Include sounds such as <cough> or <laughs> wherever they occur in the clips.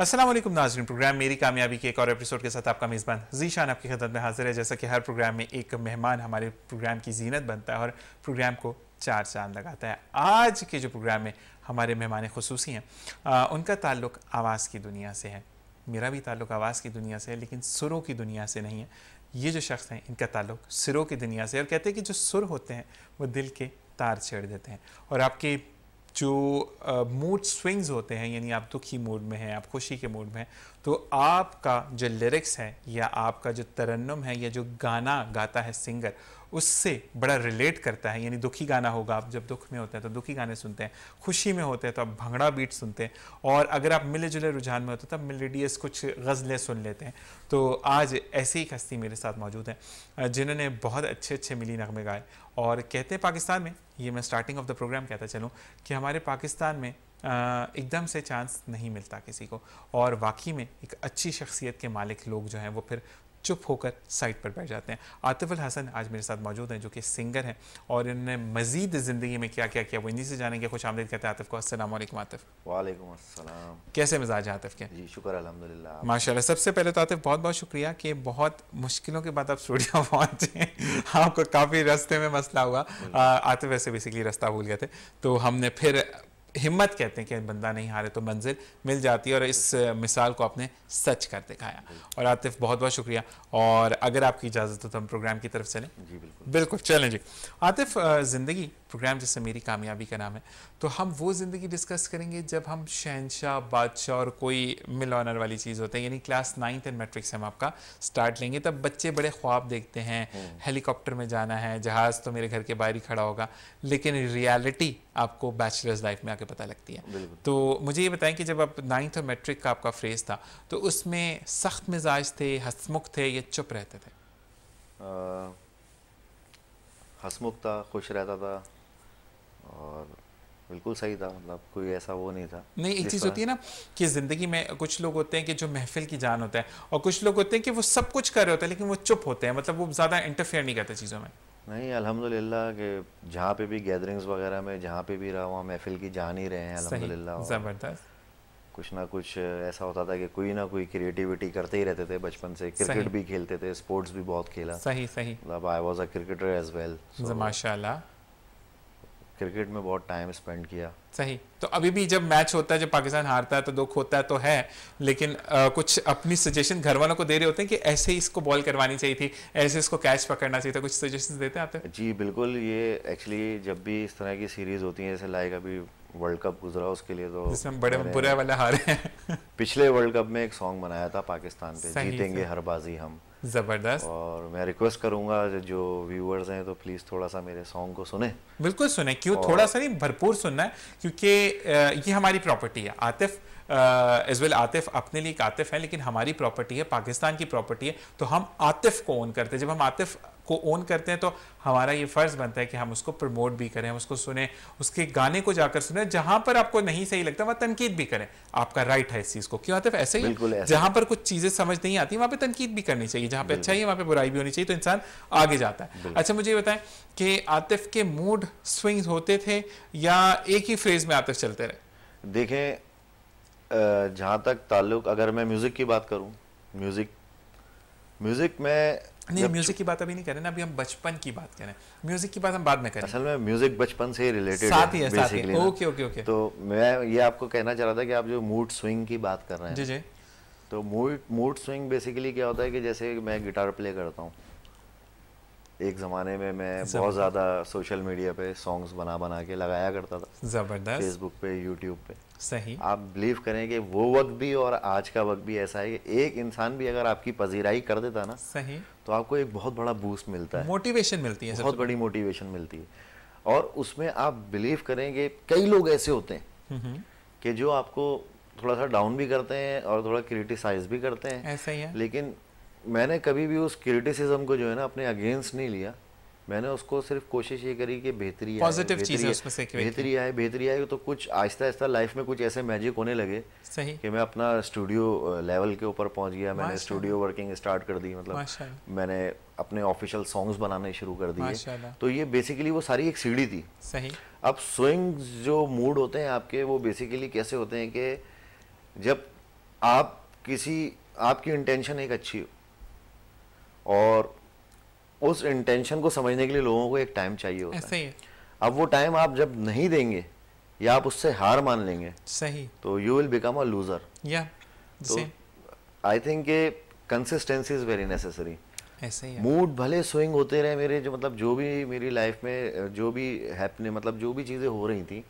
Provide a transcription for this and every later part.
Aslam नाजरन programme मेरी कामयाबी के एक और एपिसोड के साथ आपका मेज़बान जीशान आपकी खदत में हाजिर है जैसा कि हर प्रोग्राम में एक मेहमान हमारे प्रोग्राम की जीनत बनता है और प्रोग्राम को चार चांद लगाता है आज के जो प्रोग्राम में हमारे मेहमान खसूसी हैं उनका ताल्लुक आवाज़ की दुनिया से है मेरा भी ताल्लुक आवाज़ की दुनिया से है लेकिन सुरों की दुनिया से नहीं है ये जो शख्स हैं इनका ताल्लुक सिरों की दुनिया से और कहते हैं कि जो सुर होते हैं वो दिल के तार छेड़ देते हैं और आपके जो मूड स्विंग्स होते हैं यानी आप दुखी मूड में हैं आप खुशी के मूड में हैं तो आपका जो लिरिक्स है या आपका जो तरन्नम है या जो गाना गाता है सिंगर उससे बड़ा रिलेट करता है यानी दुखी गाना होगा आप जब दुख में होते हैं तो दुखी गाने सुनते हैं खुशी में होते हैं तो आप भंगड़ा बीट सुनते हैं और अगर आप मिले जुले रुझान में होते हैं तब तो मिलेडियस कुछ गज़लें सुन लेते हैं तो आज ऐसी ही हस्ती मेरे साथ मौजूद हैं जिन्होंने बहुत अच्छे अच्छे मिली नगमे गाए और कहते हैं पाकिस्तान में ये मैं स्टार्टिंग ऑफ द प्रोग्राम कहता चलूँ कि हमारे पाकिस्तान में एकदम से चांस नहीं मिलता किसी को और वाकई में एक अच्छी शख्सियत के मालिक लोग जो हैं वो फिर चुप होकर साइड पर बैठ जाते हैं आतिफुल हसन आज मेरे साथ मौजूद हैं जो कि सिंगर हैं और इन्होंने मजीद ज़िंदगी में क्या क्या किया वो इन्हीं से जानेंगे खुश आमदीद कहते हैं आतिफ को असल आतिफ वालेकुम अस्सलाम कैसे मिजाज है आतिफ के जी शुक्र अलहमदिल्ला माशाल्लाह सबसे पहले तो आतिफ बहुत बहुत शुक्रिया कि बहुत मुश्किलों के बाद आप स्टूडियो <laughs> पहुँचे आपको काफ़ी रस्ते में मसला हुआ आतिफ वैसे बेसिकली रास्ता भूल गए थे तो हमने फिर हिम्मत कहते हैं कि बंदा नहीं हारे तो मंजिल मिल जाती है और इस मिसाल को आपने सच कर दिखाया और आतिफ बहुत बहुत शुक्रिया और अगर आपकी इजाज़त हो तो हम प्रोग्राम की तरफ चलें जी बिल्कुल बिल्कुल चलें जी आतिफ ज़िंदगी प्रोग्राम जिससे मेरी कामयाबी का नाम है तो हम वो ज़िंदगी डिस्कस करेंगे जब हम शहनशाह बादशाह और कोई मिल ऑनर वाली चीज़ होते हैं यानी क्लास नाइन्थ एंड मेट्रिक से हम आपका स्टार्ट लेंगे तब बच्चे बड़े ख्वाब देखते हैं हेलीकॉप्टर हम्म। में जाना है जहाज़ तो मेरे घर के बाहर ही खड़ा होगा लेकिन रियलिटी आपको बैचलर्स लाइफ में आके पता लगती है तो मुझे ये बताएं कि जब आप नाइन्थ और मेट्रिक का आपका फ्रेज था तो उसमें सख्त मिजाज थे हसमुख थे या चुप रहते थे हसमुख था खुश रहता था और बिल्कुल सही था मतलब कोई ऐसा वो नहीं था नहीं एक चीज़ होती है ना कि ज़िंदगी में कुछ लोग होते हैं कि जो महफिल की जान होता है और कुछ लोग होते हैं कि वो सब कुछ कर रहे होते हैं लेकिन वो चुप होते हैं मतलब वो ज़्यादा इंटरफेयर नहीं करते चीज़ों में नहीं अल्हम्दुलिल्लाह के जहाँ पे भी गैदरिंग्स वगैरह में जहाँ पे भी रहा वहाँ महफिल की जान ही रहे हैं अलहमदिल्ला ज़बरदस्त कुछ ना कुछ ऐसा होता था कि कोई ना कोई क्रिएटिविटी करते ही रहते थे बचपन से क्रिकेट भी खेलते थे स्पोर्ट्स भी बहुत खेला सही सही मतलब I was a cricketer as well माशाल्लाह क्रिकेट में बहुत टाइम स्पेंड किया सही तो अभी भी जब मैच होता है जब पाकिस्तान हारता है तो दुख होता है तो है लेकिन आ, कुछ अपनी सजेशन घर वालों को दे रहे होते हैं कि ऐसे ही इसको बॉल करवानी चाहिए थी ऐसे इसको कैच पकड़ना चाहिए था कुछ सजेशन देते हैं आप जी बिल्कुल ये एक्चुअली जब भी इस तरह की सीरीज होती है जैसे लाइक अभी वर्ल्ड कप गुजरा उसके लिए तो जिसमें बड़े बुरे वाले हारे हैं पिछले वर्ल्ड कप में एक सॉन्ग बनाया था पाकिस्तान पे जीतेंगे हर बाजी हम जबरदस्त और मैं रिक्वेस्ट करूंगा जो व्यूअर्स हैं तो प्लीज थोड़ा सा मेरे सॉन्ग को सुने बिल्कुल सुने क्यों और... थोड़ा सा नहीं भरपूर सुनना है क्योंकि ये हमारी प्रॉपर्टी है आतिफ एज वेल आतिफ अपने लिए एक आतिफ है लेकिन हमारी प्रॉपर्टी है पाकिस्तान की प्रॉपर्टी है तो हम आतिफ को ओन करते हैं जब हम आतिफ को ओन करते हैं तो हमारा ये फ़र्ज़ बनता है कि हम उसको प्रमोट भी करें उसको सुने उसके गाने को जाकर सुने जहाँ पर आपको नहीं सही लगता वहाँ तनकीद भी करें आपका राइट है इस चीज़ को क्यों आते ऐसे ही जहाँ पर कुछ चीज़ें समझ नहीं आती वहाँ पर तनकीद भी करनी चाहिए जहाँ पर अच्छा ही वहाँ पर बुराई भी होनी चाहिए तो इंसान आगे जाता है अच्छा मुझे बताएं कि आतिफ के मूड स्विंग्स होते थे या एक ही फ्रेज में आतिफ चलते रहे देखें जहाँ तक ताल्लुक अगर मैं म्यूज़िक की बात करूँ म्यूज़िक म्यूज़िक में नहीं म्यूजिक की बात अभी नहीं करें ना अभी हम बचपन की बात करें म्यूजिक की बात हम बाद में करें असल में म्यूजिक बचपन से ही रिलेटेड साथ ही है साथ ही ओके ओके ओके तो मैं ये आपको कहना चाह रहा था कि आप जो मूड स्विंग की बात कर रहे हैं जी जी तो मूड मूड स्विंग बेसिकली क्या होता है कि जैसे मैं गिटार प्ले करता हूँ एक ज़माने में मैं बहुत ज़्यादा सोशल मीडिया पे सॉन्ग्स बना बना के लगाया करता था ज़बरदस्त फेसबुक पे यूट्यूब पे सही आप बिलीव करें कि वो वक्त भी और आज का वक्त भी ऐसा है कि एक इंसान भी अगर आपकी पजीराई कर देता ना सही तो आपको एक बहुत बड़ा बूस्ट मिलता है मोटिवेशन मिलती है बहुत बड़ी मोटिवेशन मिलती है और उसमें आप बिलीव करें कि कई लोग ऐसे होते हैं कि जो आपको थोड़ा सा डाउन भी करते हैं और थोड़ा क्रिटिसाइज भी करते हैं ऐसा ही है लेकिन मैंने कभी भी उस क्रिटिसिज्म को जो है ना अपने अगेंस्ट नहीं लिया मैंने उसको सिर्फ कोशिश ये करी कि बेहतरी पॉजिटिव बेहतरी आए बेहतरी आए तो कुछ आहिस्ता आहिस्ता लाइफ में कुछ ऐसे मैजिक होने लगे सही कि मैं अपना स्टूडियो लेवल के ऊपर पहुंच गया मैंने स्टूडियो वर्किंग स्टार्ट कर दी मतलब मैंने अपने ऑफिशियल सॉन्ग्स बनाने शुरू कर दिए तो ये बेसिकली वो सारी एक सीढ़ी थी सही अब स्विंग जो मूड होते हैं आपके वो बेसिकली कैसे होते हैं कि जब आप किसी आपकी इंटेंशन एक अच्छी हो और उस इंटेंशन को समझने के लिए लोगों को एक टाइम चाहिए होता ऐसे है अब वो टाइम आप जब नहीं देंगे या आप उससे हार मान लेंगे सही तो you will become a loser या तो आई थिंक ये कंसिस्टेंसी इज वेरी नेसेसरी ऐसे ही मूड भले स्विंग होते रहे मेरे जो मतलब जो भी मेरी लाइफ में जो भी हैपने मतलब जो भी चीज़ें हो रही थी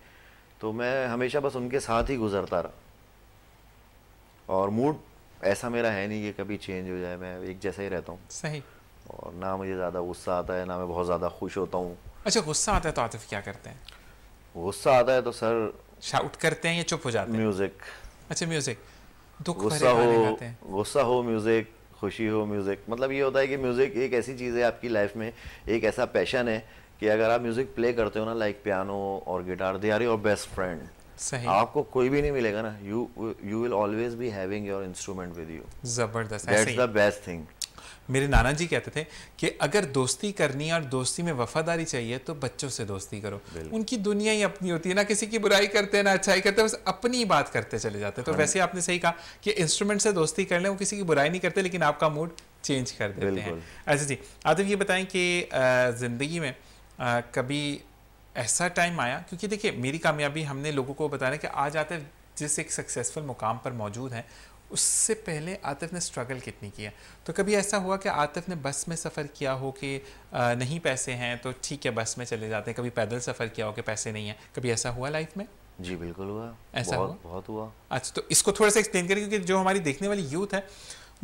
तो मैं हमेशा बस उनके साथ ही गुजरता रहा और मूड ऐसा मेरा है नहीं कि कभी चेंज हो जाए मैं एक जैसा ही रहता हूँ सही और ना मुझे ज़्यादा गुस्सा आता है ना मैं बहुत ज़्यादा खुश होता हूँ अच्छा गुस्सा आता है तो आतिफ क्या करते हैं गुस्सा आता है तो सर शाउट करते हैं या चुप हो जाते हैं म्यूजिक अच्छा म्यूजिक दुख गुस्सा हो गुस्सा हो म्यूजिक खुशी हो म्यूजिक मतलब ये होता है कि म्यूजिक एक ऐसी चीज़ है आपकी लाइफ में एक ऐसा पैशन है कि अगर आप म्यूजिक प्ले करते हो ना लाइक पियानो और guitar they are your best friend सही आपको कोई भी नहीं मिलेगा ना you you will always be having your instrument with you जबरदस्त दैट्स द बेस्ट थिंग मेरे नाना जी कहते थे कि अगर दोस्ती करनी है और दोस्ती में वफादारी चाहिए तो बच्चों से दोस्ती करो उनकी दुनिया ही अपनी होती है ना किसी की बुराई करते हैं ना अच्छाई करते हैं बस अपनी ही बात करते चले जाते हैं तो हाँ। वैसे आपने सही कहा कि इंस्ट्रूमेंट से दोस्ती कर लें वो किसी की बुराई नहीं करते लेकिन आपका मूड चेंज कर देते हैं अच्छा जी आदम ये बताएं कि ज़िंदगी में कभी ऐसा टाइम आया क्योंकि देखिए मेरी कामयाबी हमने लोगों को बताया कि आज आते जिस एक सक्सेसफुल मुकाम पर मौजूद हैं उससे पहले आतिफ ने स्ट्रगल कितनी किया तो कभी ऐसा हुआ कि आतिफ ने बस में सफ़र किया हो कि नहीं पैसे हैं तो ठीक है बस में चले जाते हैं कभी पैदल सफ़र किया हो कि पैसे नहीं हैं कभी ऐसा हुआ लाइफ में जी बिल्कुल हुआ ऐसा बहुत, हुआ बहुत हुआ अच्छा तो इसको थोड़ा सा एक्सप्लेन करें क्योंकि जो हमारी देखने वाली यूथ है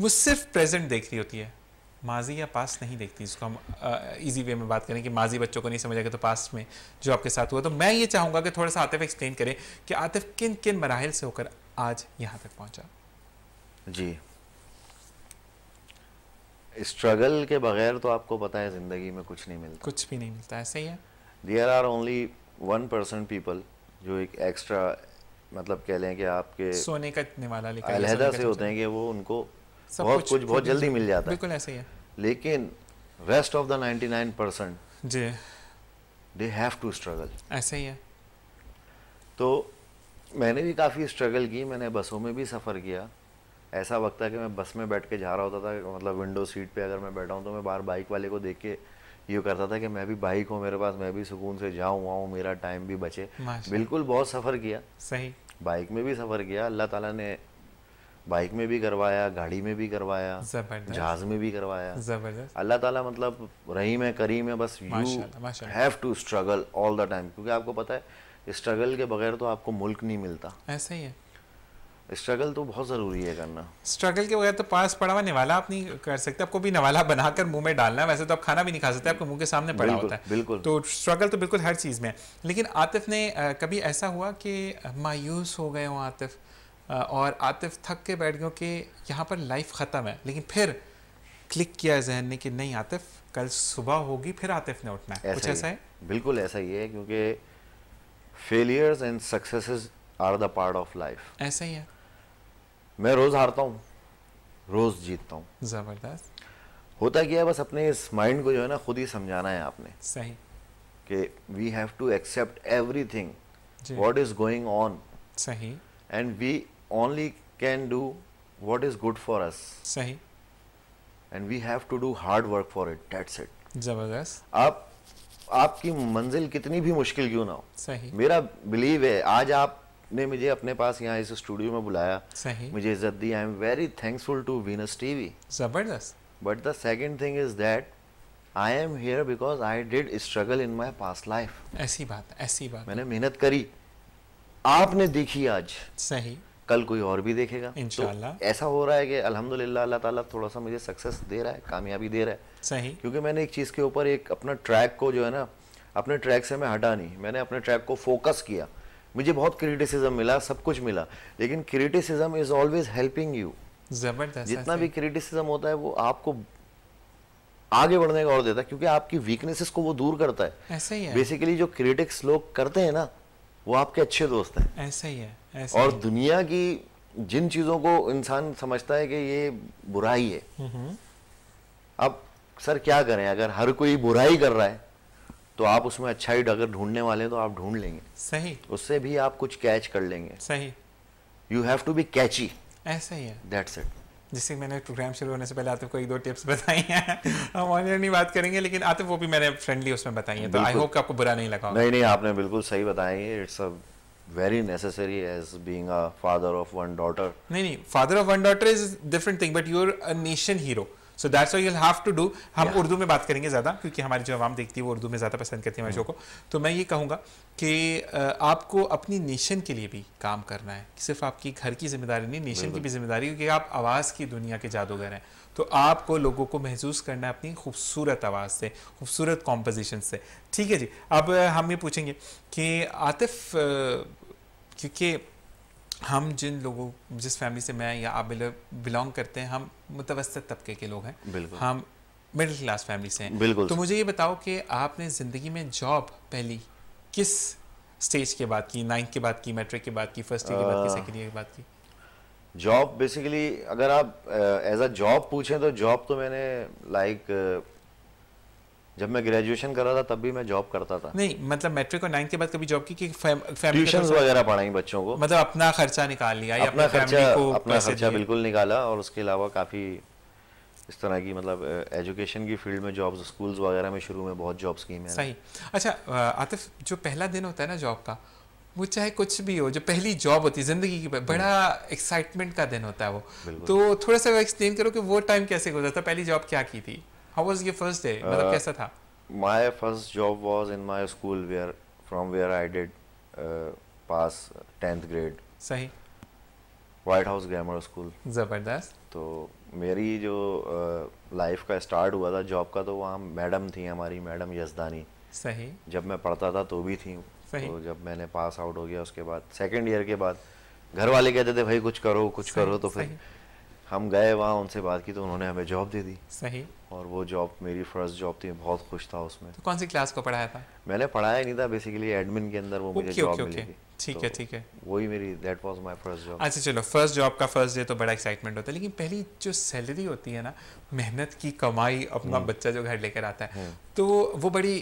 वो सिर्फ प्रेजेंट देख रही होती है माजी या पास नहीं देखती इसको हम इजी वे में बात करें कि माजी बच्चों को नहीं समझेगा तो पास में जो आपके साथ हुआ तो मैं ये चाहूँगा कि थोड़ा सा आतिफ एक्सप्लेन करें कि आतिफ किन किन मराहल से होकर आज यहाँ तक पहुँचा जी स्ट्रगल के बगैर तो आपको पता है ज़िंदगी में कुछ नहीं मिलता कुछ भी नहीं मिलता ऐसे ही है there are only one percent people जो एक एक्स्ट्रा मतलब कह लें कि आपके सोने का वाला लेकर अलहदा से होते हैं कि वो उनको बहुत कुछ, कुछ बहुत जल्दी मिल जाता है बिल्कुल ऐसे ही है लेकिन rest of the nine percent जी दे हैव टू स्ट्रगल ऐसे ही है तो मैंने भी काफ़ी स्ट्रगल की मैंने बसों में भी सफ़र किया ऐसा वक्त था कि मैं बस में बैठ के जा रहा होता था मतलब विंडो सीट पे अगर मैं बैठा हूँ तो मैं बाहर बाइक वाले को देख के ये करता था कि मैं भी बाइक हूँ मेरे पास मैं भी सुकून से जाऊँ आऊँ मेरा टाइम भी बचे बिल्कुल बहुत सफ़र किया सही बाइक में भी सफ़र किया अल्लाह ताला ने बाइक में भी करवाया गाड़ी में भी करवाया जहाज में भी करवाया जबरदस्त अल्लाह ताला मतलब रहीम है करीम है बस you have to struggle all the time क्योंकि आपको पता है स्ट्रगल के बगैर तो आपको मुल्क नहीं मिलता ऐसा ही है स्ट्रगल तो बहुत ज़रूरी है करना स्ट्रगल के बगैर तो पास पड़ा हुआ निवाला आप नहीं कर सकते आपको भी नवाला बनाकर मुंह में डालना है वैसे तो आप खाना भी नहीं खा सकते आपको मुंह के सामने पड़ा होता है बिल्कुल तो स्ट्रगल तो बिल्कुल हर चीज़ में है लेकिन आतिफ ने कभी ऐसा हुआ कि मायूस हो गए हों आतिफ और आतिफ थक के बैठ गए कि यहाँ पर लाइफ ख़त्म है लेकिन फिर क्लिक किया जहन ने कि नहीं आतिफ कल सुबह होगी फिर आतिफ ने उठना है कुछ ऐसा है बिल्कुल ऐसा ही है क्योंकि failures and successes are the part of life ऐसा ही है मैं रोज हारता हूँ रोज जीतता हूँ जबरदस्त होता क्या है बस अपने इस माइंड को जो है ना खुद ही समझाना है आपने सही कि we have to accept everything what is going on सही and we only can do what is good for us सही and we have to do hard work for it that's it जबरदस्त आप आपकी मंजिल कितनी भी मुश्किल क्यों ना हो सही मेरा बिलीव है आज आप ने मुझे अपने पास यहाँ इस स्टूडियो में बुलाया सही मुझे इज्जत दी I am very thankful to Venus TV जबरदस्त but the second thing is that I am here because I did struggle in my past life ऐसी बात ऐसी बात मैंने मेहनत करी आपने देखी आज सही कल कोई और भी देखेगा तो इंशाल्लाह तो ऐसा हो रहा है कि अल्हम्दुलिल्लाह अल्लाह ताला थोड़ा सा मुझे सक्सेस दे रहा है कामयाबी दे रहा है सही क्योंकि मैंने एक चीज़ के ऊपर एक अपना ट्रैक को जो है ना अपने ट्रैक से मैं हटा नहीं मैंने अपने ट्रैक को फोकस किया मुझे बहुत क्रिटिसिज्म मिला सब कुछ मिला लेकिन criticism is always helping you जबरदस्त जितना भी क्रिटिसिज्म होता है वो आपको आगे बढ़ने का और देता है क्योंकि आपकी वीकनेसेस को वो दूर करता है ऐसे ही है बेसिकली जो क्रिटिक्स लोग करते हैं ना वो आपके अच्छे दोस्त हैं ऐसे ही है ऐसे और ही। दुनिया की जिन चीज़ों को इंसान समझता है कि ये बुराई है हम्म। अब सर क्या करें अगर हर कोई बुराई कर रहा है तो आप उसमें अच्छाई अगर ढूंढने वाले हैं तो आप ढूंढ लेंगे सही उससे भी आप कुछ कैच कर लेंगे सही you have to be catchy ऐसा ही है दैट्स इट जिससे मैंने प्रोग्राम शुरू होने से पहले आतिफ को एक दो टिप्स बताई हैं <laughs> हम ऑनलाइन बात करेंगे लेकिन आतिफ वो भी मैंने फ्रेंडली उसमें बताई हैं तो आई होप आपको बुरा नहीं लगा नहीं नहीं आपने बिल्कुल सही बताया है it's a very necessary as being a father of one daughter नहीं नहीं father of one daughter is different thing but you are a nation hero so that's why you'll have to do हम yeah. Urdu में बात करेंगे ज़्यादा क्योंकि हमारी जो आवाम देखती है वो उर्दू में ज़्यादा पसंद करती है हमारे hmm. शो को तो मैं ये कहूँगा कि आपको अपनी नेशन के लिए भी काम करना है सिर्फ आपकी घर की जिम्मेदारी नहीं नेशन की भी जिम्मेदारी क्योंकि आप आवाज़ की दुनिया के जादूगर हैं तो आपको लोगों को महसूस करना है अपनी खूबसूरत आवाज़ से खूबसूरत कॉम्पोजिशन से ठीक है जी अब हम ये पूछेंगे कि आतिफ क्योंकि हम जिन लोगों जिस फैमिली से मैं या आप बिलोंग करते हैं हम मुतवस्त तबके के लोग हैं हम मिडिल क्लास फैमिली से हैं बिल्कुल तो मुझे ये बताओ कि आपने ज़िंदगी में जॉब पहली किस स्टेज के बाद की नाइन्थ के बाद की मैट्रिक के बाद की फर्स्ट ईयर के बाद की सेकेंड ईयर के बाद की जॉब बेसिकली अगर आप एज अ जॉब पूछें तो जॉब तो मैंने लाइक like, जब मैं ग्रेजुएशन कर रहा था तब भी मैं जॉब करता था नहीं मतलब मैट्रिक और नाइन्थ के बाद कभी जॉब की कि फैम, ट्यूशन वगैरह पढ़ाई बच्चों को मतलब अपना खर्चा निकाल लिया अपना, अपना खर्चा को अपना खर्चा बिल्कुल निकाला और उसके अलावा काफ़ी इस तरह की मतलब एजुकेशन की फील्ड में जॉब्स स्कूल्स वगैरह में शुरू में बहुत जॉब्स की है सही अच्छा आतिफ जो पहला दिन होता है ना जॉब का वो चाहे कुछ भी हो जो पहली जॉब होती है जिंदगी की बड़ा एक्साइटमेंट का दिन होता है वो तो थोड़ा सा एक्सप्लेन करो कि वो टाइम कैसे गुजरता पहली जॉब क्या की थी how was your first day मतलब uh, कैसा था my first job was in my school where from where I did pass 10th grade सही व्हाइट हाउस ग्रामर स्कूल ज़बरदस्त तो मेरी जो लाइफ uh, का स्टार्ट हुआ था जॉब का तो वहाँ मैडम थी हमारी मैडम यजदानी सही जब मैं पढ़ता था तो भी थी सही तो जब मैंने पास आउट हो गया उसके बाद सेकंड ईयर के बाद घर वाले कहते थे भाई कुछ करो कुछ करो तो फिर हम गए वहाँ उनसे बात की तो उन्होंने हमें जॉब दे दी सही और वो जॉब मेरी फर्स्ट जॉब थी बहुत खुश था उसमें तो कौन सी क्लास को पढ़ाया था मैंने पढ़ाया नहीं था बेसिकली एडमिन के अंदर वो मुझे जॉब मिली थी ठीक तो है ठीक है वही मेरी that was my first job अच्छा चलो फर्स्ट जॉब का फर्स्ट डे तो बड़ा एक्साइटमेंट होता है लेकिन पहली जो सैलरी होती है ना मेहनत की कमाई अपना हम्म। बच्चा जो घर लेकर आता है हम्म। तो वो बड़ी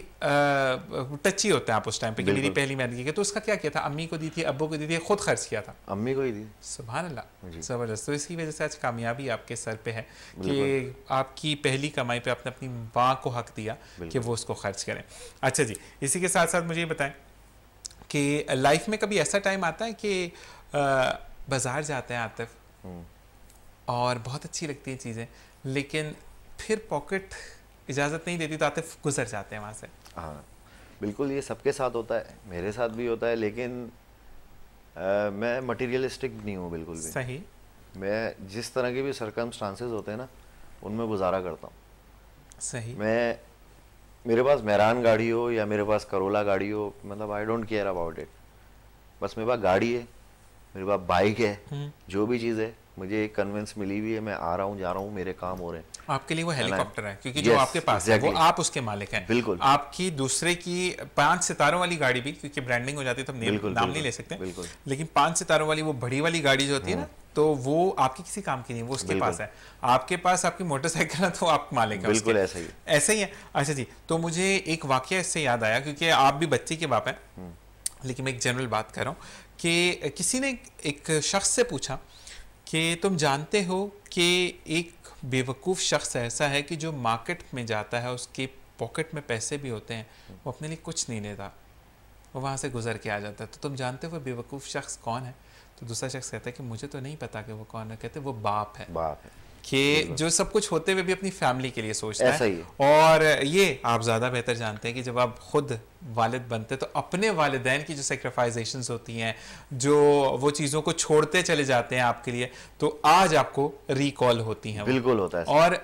टची होता है आप उस टाइम पे कि मेरी पहली मेहनत की तो उसका क्या किया था अम्मी को दी थी अब्बू को दी थी खुद खर्च किया था अम्मी को ही दी सुबह अल्लाह ज़बरदस्त तो इसकी वजह से आज कामयाबी आपके सर पे है कि आपकी पहली कमाई पे आपने अपनी माँ को हक दिया कि वो उसको खर्च करें अच्छा जी इसी के साथ साथ मुझे बताएं कि लाइफ में कभी ऐसा टाइम आता है कि बाज़ार जाते हैं आतिफ हम्म। और बहुत अच्छी लगती है चीज़ें लेकिन फिर पॉकेट इजाज़त नहीं देती तो आतिफ गुजर जाते हैं वहाँ से हाँ बिल्कुल ये सबके साथ होता है मेरे साथ भी होता है लेकिन आ, मैं मटेरियलिस्टिक नहीं हूँ बिल्कुल भी सही मैं जिस तरह के भी सरकम होते हैं ना उनमें गुजारा करता हूँ सही मैं मेरे पास मेहरान गाड़ी हो या मेरे पास करोला गाड़ी हो मतलब I don't care about it बस मेरे पास गाड़ी है मेरे पास बाइक है हम्म। जो भी चीज़ है मुझे एक कन्विंस मिली हुई है मैं आ रहा हूँ जा रहा हूँ मेरे काम हो रहे हैं आपके लिए वो हेलीकॉप्टर है क्योंकि yes, जो आपके पास exactly. है वो आप उसके मालिक हैं बिल्कुल आपकी दूसरे की पांच सितारों वाली गाड़ी भी क्योंकि ब्रांडिंग हो जाती है तो नाम नहीं ले सकते बिल्कुल लेकिन पांच सितारों वाली वो बड़ी वाली गाड़ी जो होती है ना तो वो आपके किसी काम की नहीं वो उसके पास है आपके पास आपकी मोटरसाइकिल है तो आप मालिक है बिल्कुल ऐसा ही ऐसे ही है अच्छा जी तो मुझे एक वाक्य इससे याद आया क्योंकि आप भी बच्चे के बाप हैं हम्म। लेकिन मैं एक जनरल बात कर रहा हूँ कि किसी ने एक शख्स से पूछा कि तुम जानते हो कि एक बेवकूफ़ शख्स ऐसा है कि जो मार्केट में जाता है उसके पॉकेट में पैसे भी होते हैं हम्म। वो अपने लिए कुछ नहीं लेता वो वहाँ से गुजर के आ जाता है तो तुम जानते हो बेवकूफ़ शख्स कौन है तो दूसरा शख्स कहता है कि मुझे तो नहीं पता कि वो कौन है कहते वो बाप है बाप है कि जो सब कुछ होते हुए भी अपनी फैमिली के लिए सोचता है।, है और ये आप ज़्यादा बेहतर जानते हैं कि जब आप खुद वालिद बनते तो अपने वालदेन की जो सेक्रीफाइजेशन होती हैं जो वो चीज़ों को छोड़ते चले जाते हैं आपके लिए तो आज आपको रिकॉल होती हैं बिल्कुल होता है और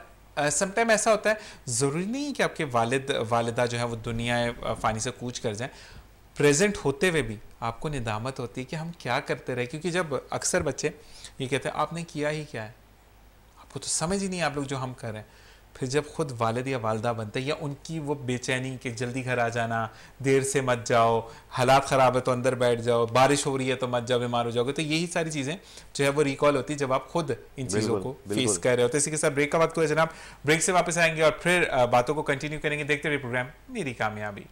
समटाइम ऐसा होता है ज़रूरी नहीं कि आपके वालिद वालदा जो है वो दुनिया फ़ानी से कूच कर जाए प्रेजेंट होते हुए भी आपको निदामत होती है कि हम क्या करते रहे क्योंकि जब अक्सर बच्चे ये कहते हैं आपने किया ही क्या है आपको तो समझ ही नहीं आप लोग जो हम कर रहे हैं फिर जब खुद वालद या वालदा बनते हैं या उनकी वो बेचैनी कि जल्दी घर आ जाना देर से मत जाओ हालात ख़राब है तो अंदर बैठ जाओ बारिश हो रही है तो मत जाओ बीमार हो जाओगे तो यही सारी चीज़ें जो है वो रिकॉल होती है जब आप खुद इन चीज़ों को फेस कर रहे हो तो इसी के साथ ब्रेक का वक्त हुआ जनाब ब्रेक से वापस आएंगे और फिर बातों को कंटिन्यू करेंगे देखते हुए प्रोग्राम मेरी कामयाबी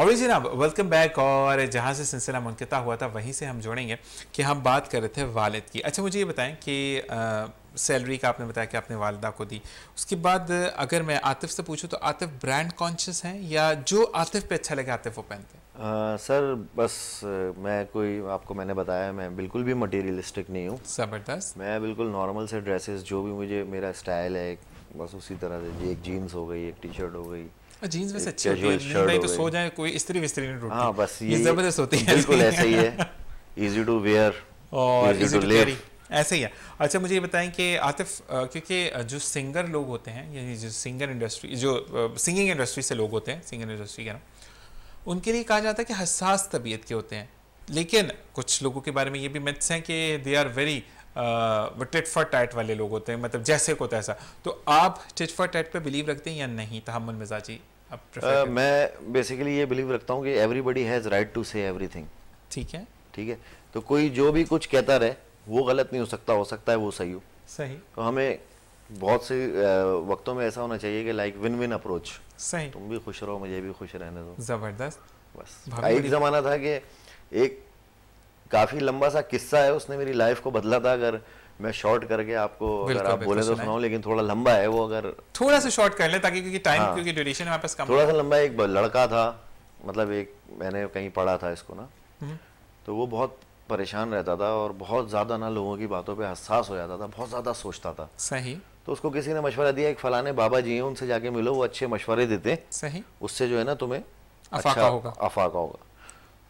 ऑब्वियसली जनाब वेलकम बैक और जहाँ से सिलसिला मुनकता हुआ था वहीं से हम जोड़ेंगे कि हम बात कर रहे थे वालद की अच्छा मुझे ये बताएं कि सैलरी का आपने बताया कि आपने वालदा को दी उसके बाद अगर मैं आतिफ से पूछूं तो आतिफ ब्रांड कॉन्शियस हैं या जो आतिफ पे अच्छा लगे आतिफ वो पहनते हैं सर बस मैं कोई आपको मैंने बताया मैं बिल्कुल भी मटेरियलिस्टिक नहीं हूँ ज़बरदस्त मैं बिल्कुल नॉर्मल से ड्रेसेस जो भी मुझे मेरा स्टाइल है बस उसी तरह से एक जीन्स हो गई एक टी शर्ट हो गई जीन्स वैसे अच्छी होती है नहीं तो सो जाए कोई स्त्री विस्त्री नहीं टूटती हां बस ये जबरदस्त होती है बिल्कुल ऐसे ही है इजी टू वेयर और इजी टू कैरी ऐसे ही है अच्छा मुझे ये बताएं कि आतिफ क्योंकि जो सिंगर लोग होते हैं यानी जो सिंगर इंडस्ट्री जो सिंगिंग इंडस्ट्री से लोग होते हैं सिंगर इंडस्ट्री के ना उनके लिए कहा जाता है कि हसास तबीयत के होते हैं लेकिन कुछ लोगों के बारे में ये भी मिथ्स हैं कि दे आर वेरी वो टिट फॉर टैट वाले लोग होते हैं मतलब जैसे को तैसा तो आप टिट फॉर टैट पे बिलीव रखते हैं या नहीं तहमुल मिजाजी आप uh, मैं बेसिकली ये बिलीव रखता हूँ कि everybody has right to say everything ठीक है ठीक है तो कोई जो भी कुछ कहता रहे वो गलत नहीं हो सकता हो सकता है वो सही हो सही तो हमें बहुत से वक्तों में ऐसा होना चाहिए कि लाइक विन विन अप्रोच सही तुम भी खुश रहो मुझे भी खुश रहने दो जबरदस्त बस एक जमाना था कि एक काफ़ी लंबा सा किस्सा है उसने मेरी लाइफ को बदला था अगर मैं शॉर्ट करके आपको अगर आप बोले तो सुनाऊं लेकिन थोड़ा लंबा है वो अगर थोड़ा सा शॉर्ट कर ले ताकि क्योंकि टाइम हाँ, क्योंकि ड्यूरेशन हमारे पास कम थोड़ा सा लंबा एक लड़का था मतलब एक मैंने कहीं पढ़ा था इसको ना हम्म। तो वो बहुत परेशान रहता था और बहुत ज़्यादा ना लोगों की बातों पर हसास हो जाता था बहुत ज़्यादा सोचता था सही तो उसको किसी ने मशवरा दिया एक फलाने बाबा जी हैं उनसे जाके मिलो वो अच्छे मशवरे देते सही उससे जो है ना तुम्हें अफाका अच्छा होगा अफाका होगा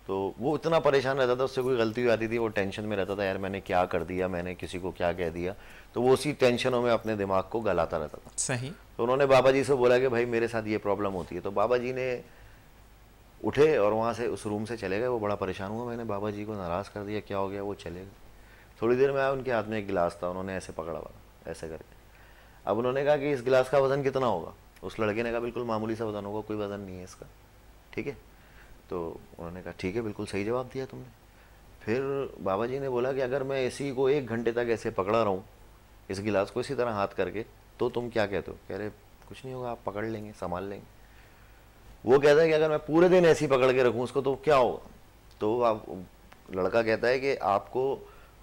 तो वो इतना परेशान रहता था उससे कोई गलती हो जाती थी वो टेंशन में रहता था यार मैंने क्या कर दिया मैंने किसी को क्या कह दिया तो वो उसी टेंशनों में अपने दिमाग को गलाता रहता था सही तो उन्होंने बाबा जी से बोला कि भाई मेरे साथ ये प्रॉब्लम होती है तो बाबा जी ने उठे और वहाँ से उस रूम से चले गए वो बड़ा परेशान हुआ मैंने बाबा जी को नाराज़ कर दिया क्या हो गया वो चले गए थोड़ी देर में आया उनके हाथ में एक गिलास था उन्होंने ऐसे पकड़ा हुआ ऐसे करके अब उन्होंने कहा कि इस गिलास का वज़न कितना होगा उस लड़के ने कहा बिल्कुल मामूली सा वज़न होगा कोई वज़न नहीं है इसका ठीक है तो उन्होंने कहा ठीक है बिल्कुल सही जवाब दिया तुमने फिर बाबा जी ने बोला कि अगर मैं इसी को एक घंटे तक ऐसे पकड़ा रहूँ इस गिलास को इसी तरह हाथ करके तो तुम क्या कहते हो कह रहे कुछ नहीं होगा आप पकड़ लेंगे संभाल लेंगे वो कहता है कि अगर मैं पूरे दिन ऐसे ही पकड़ के रखूँ उसको तो क्या होगा तो आप लड़का कहता है कि आपको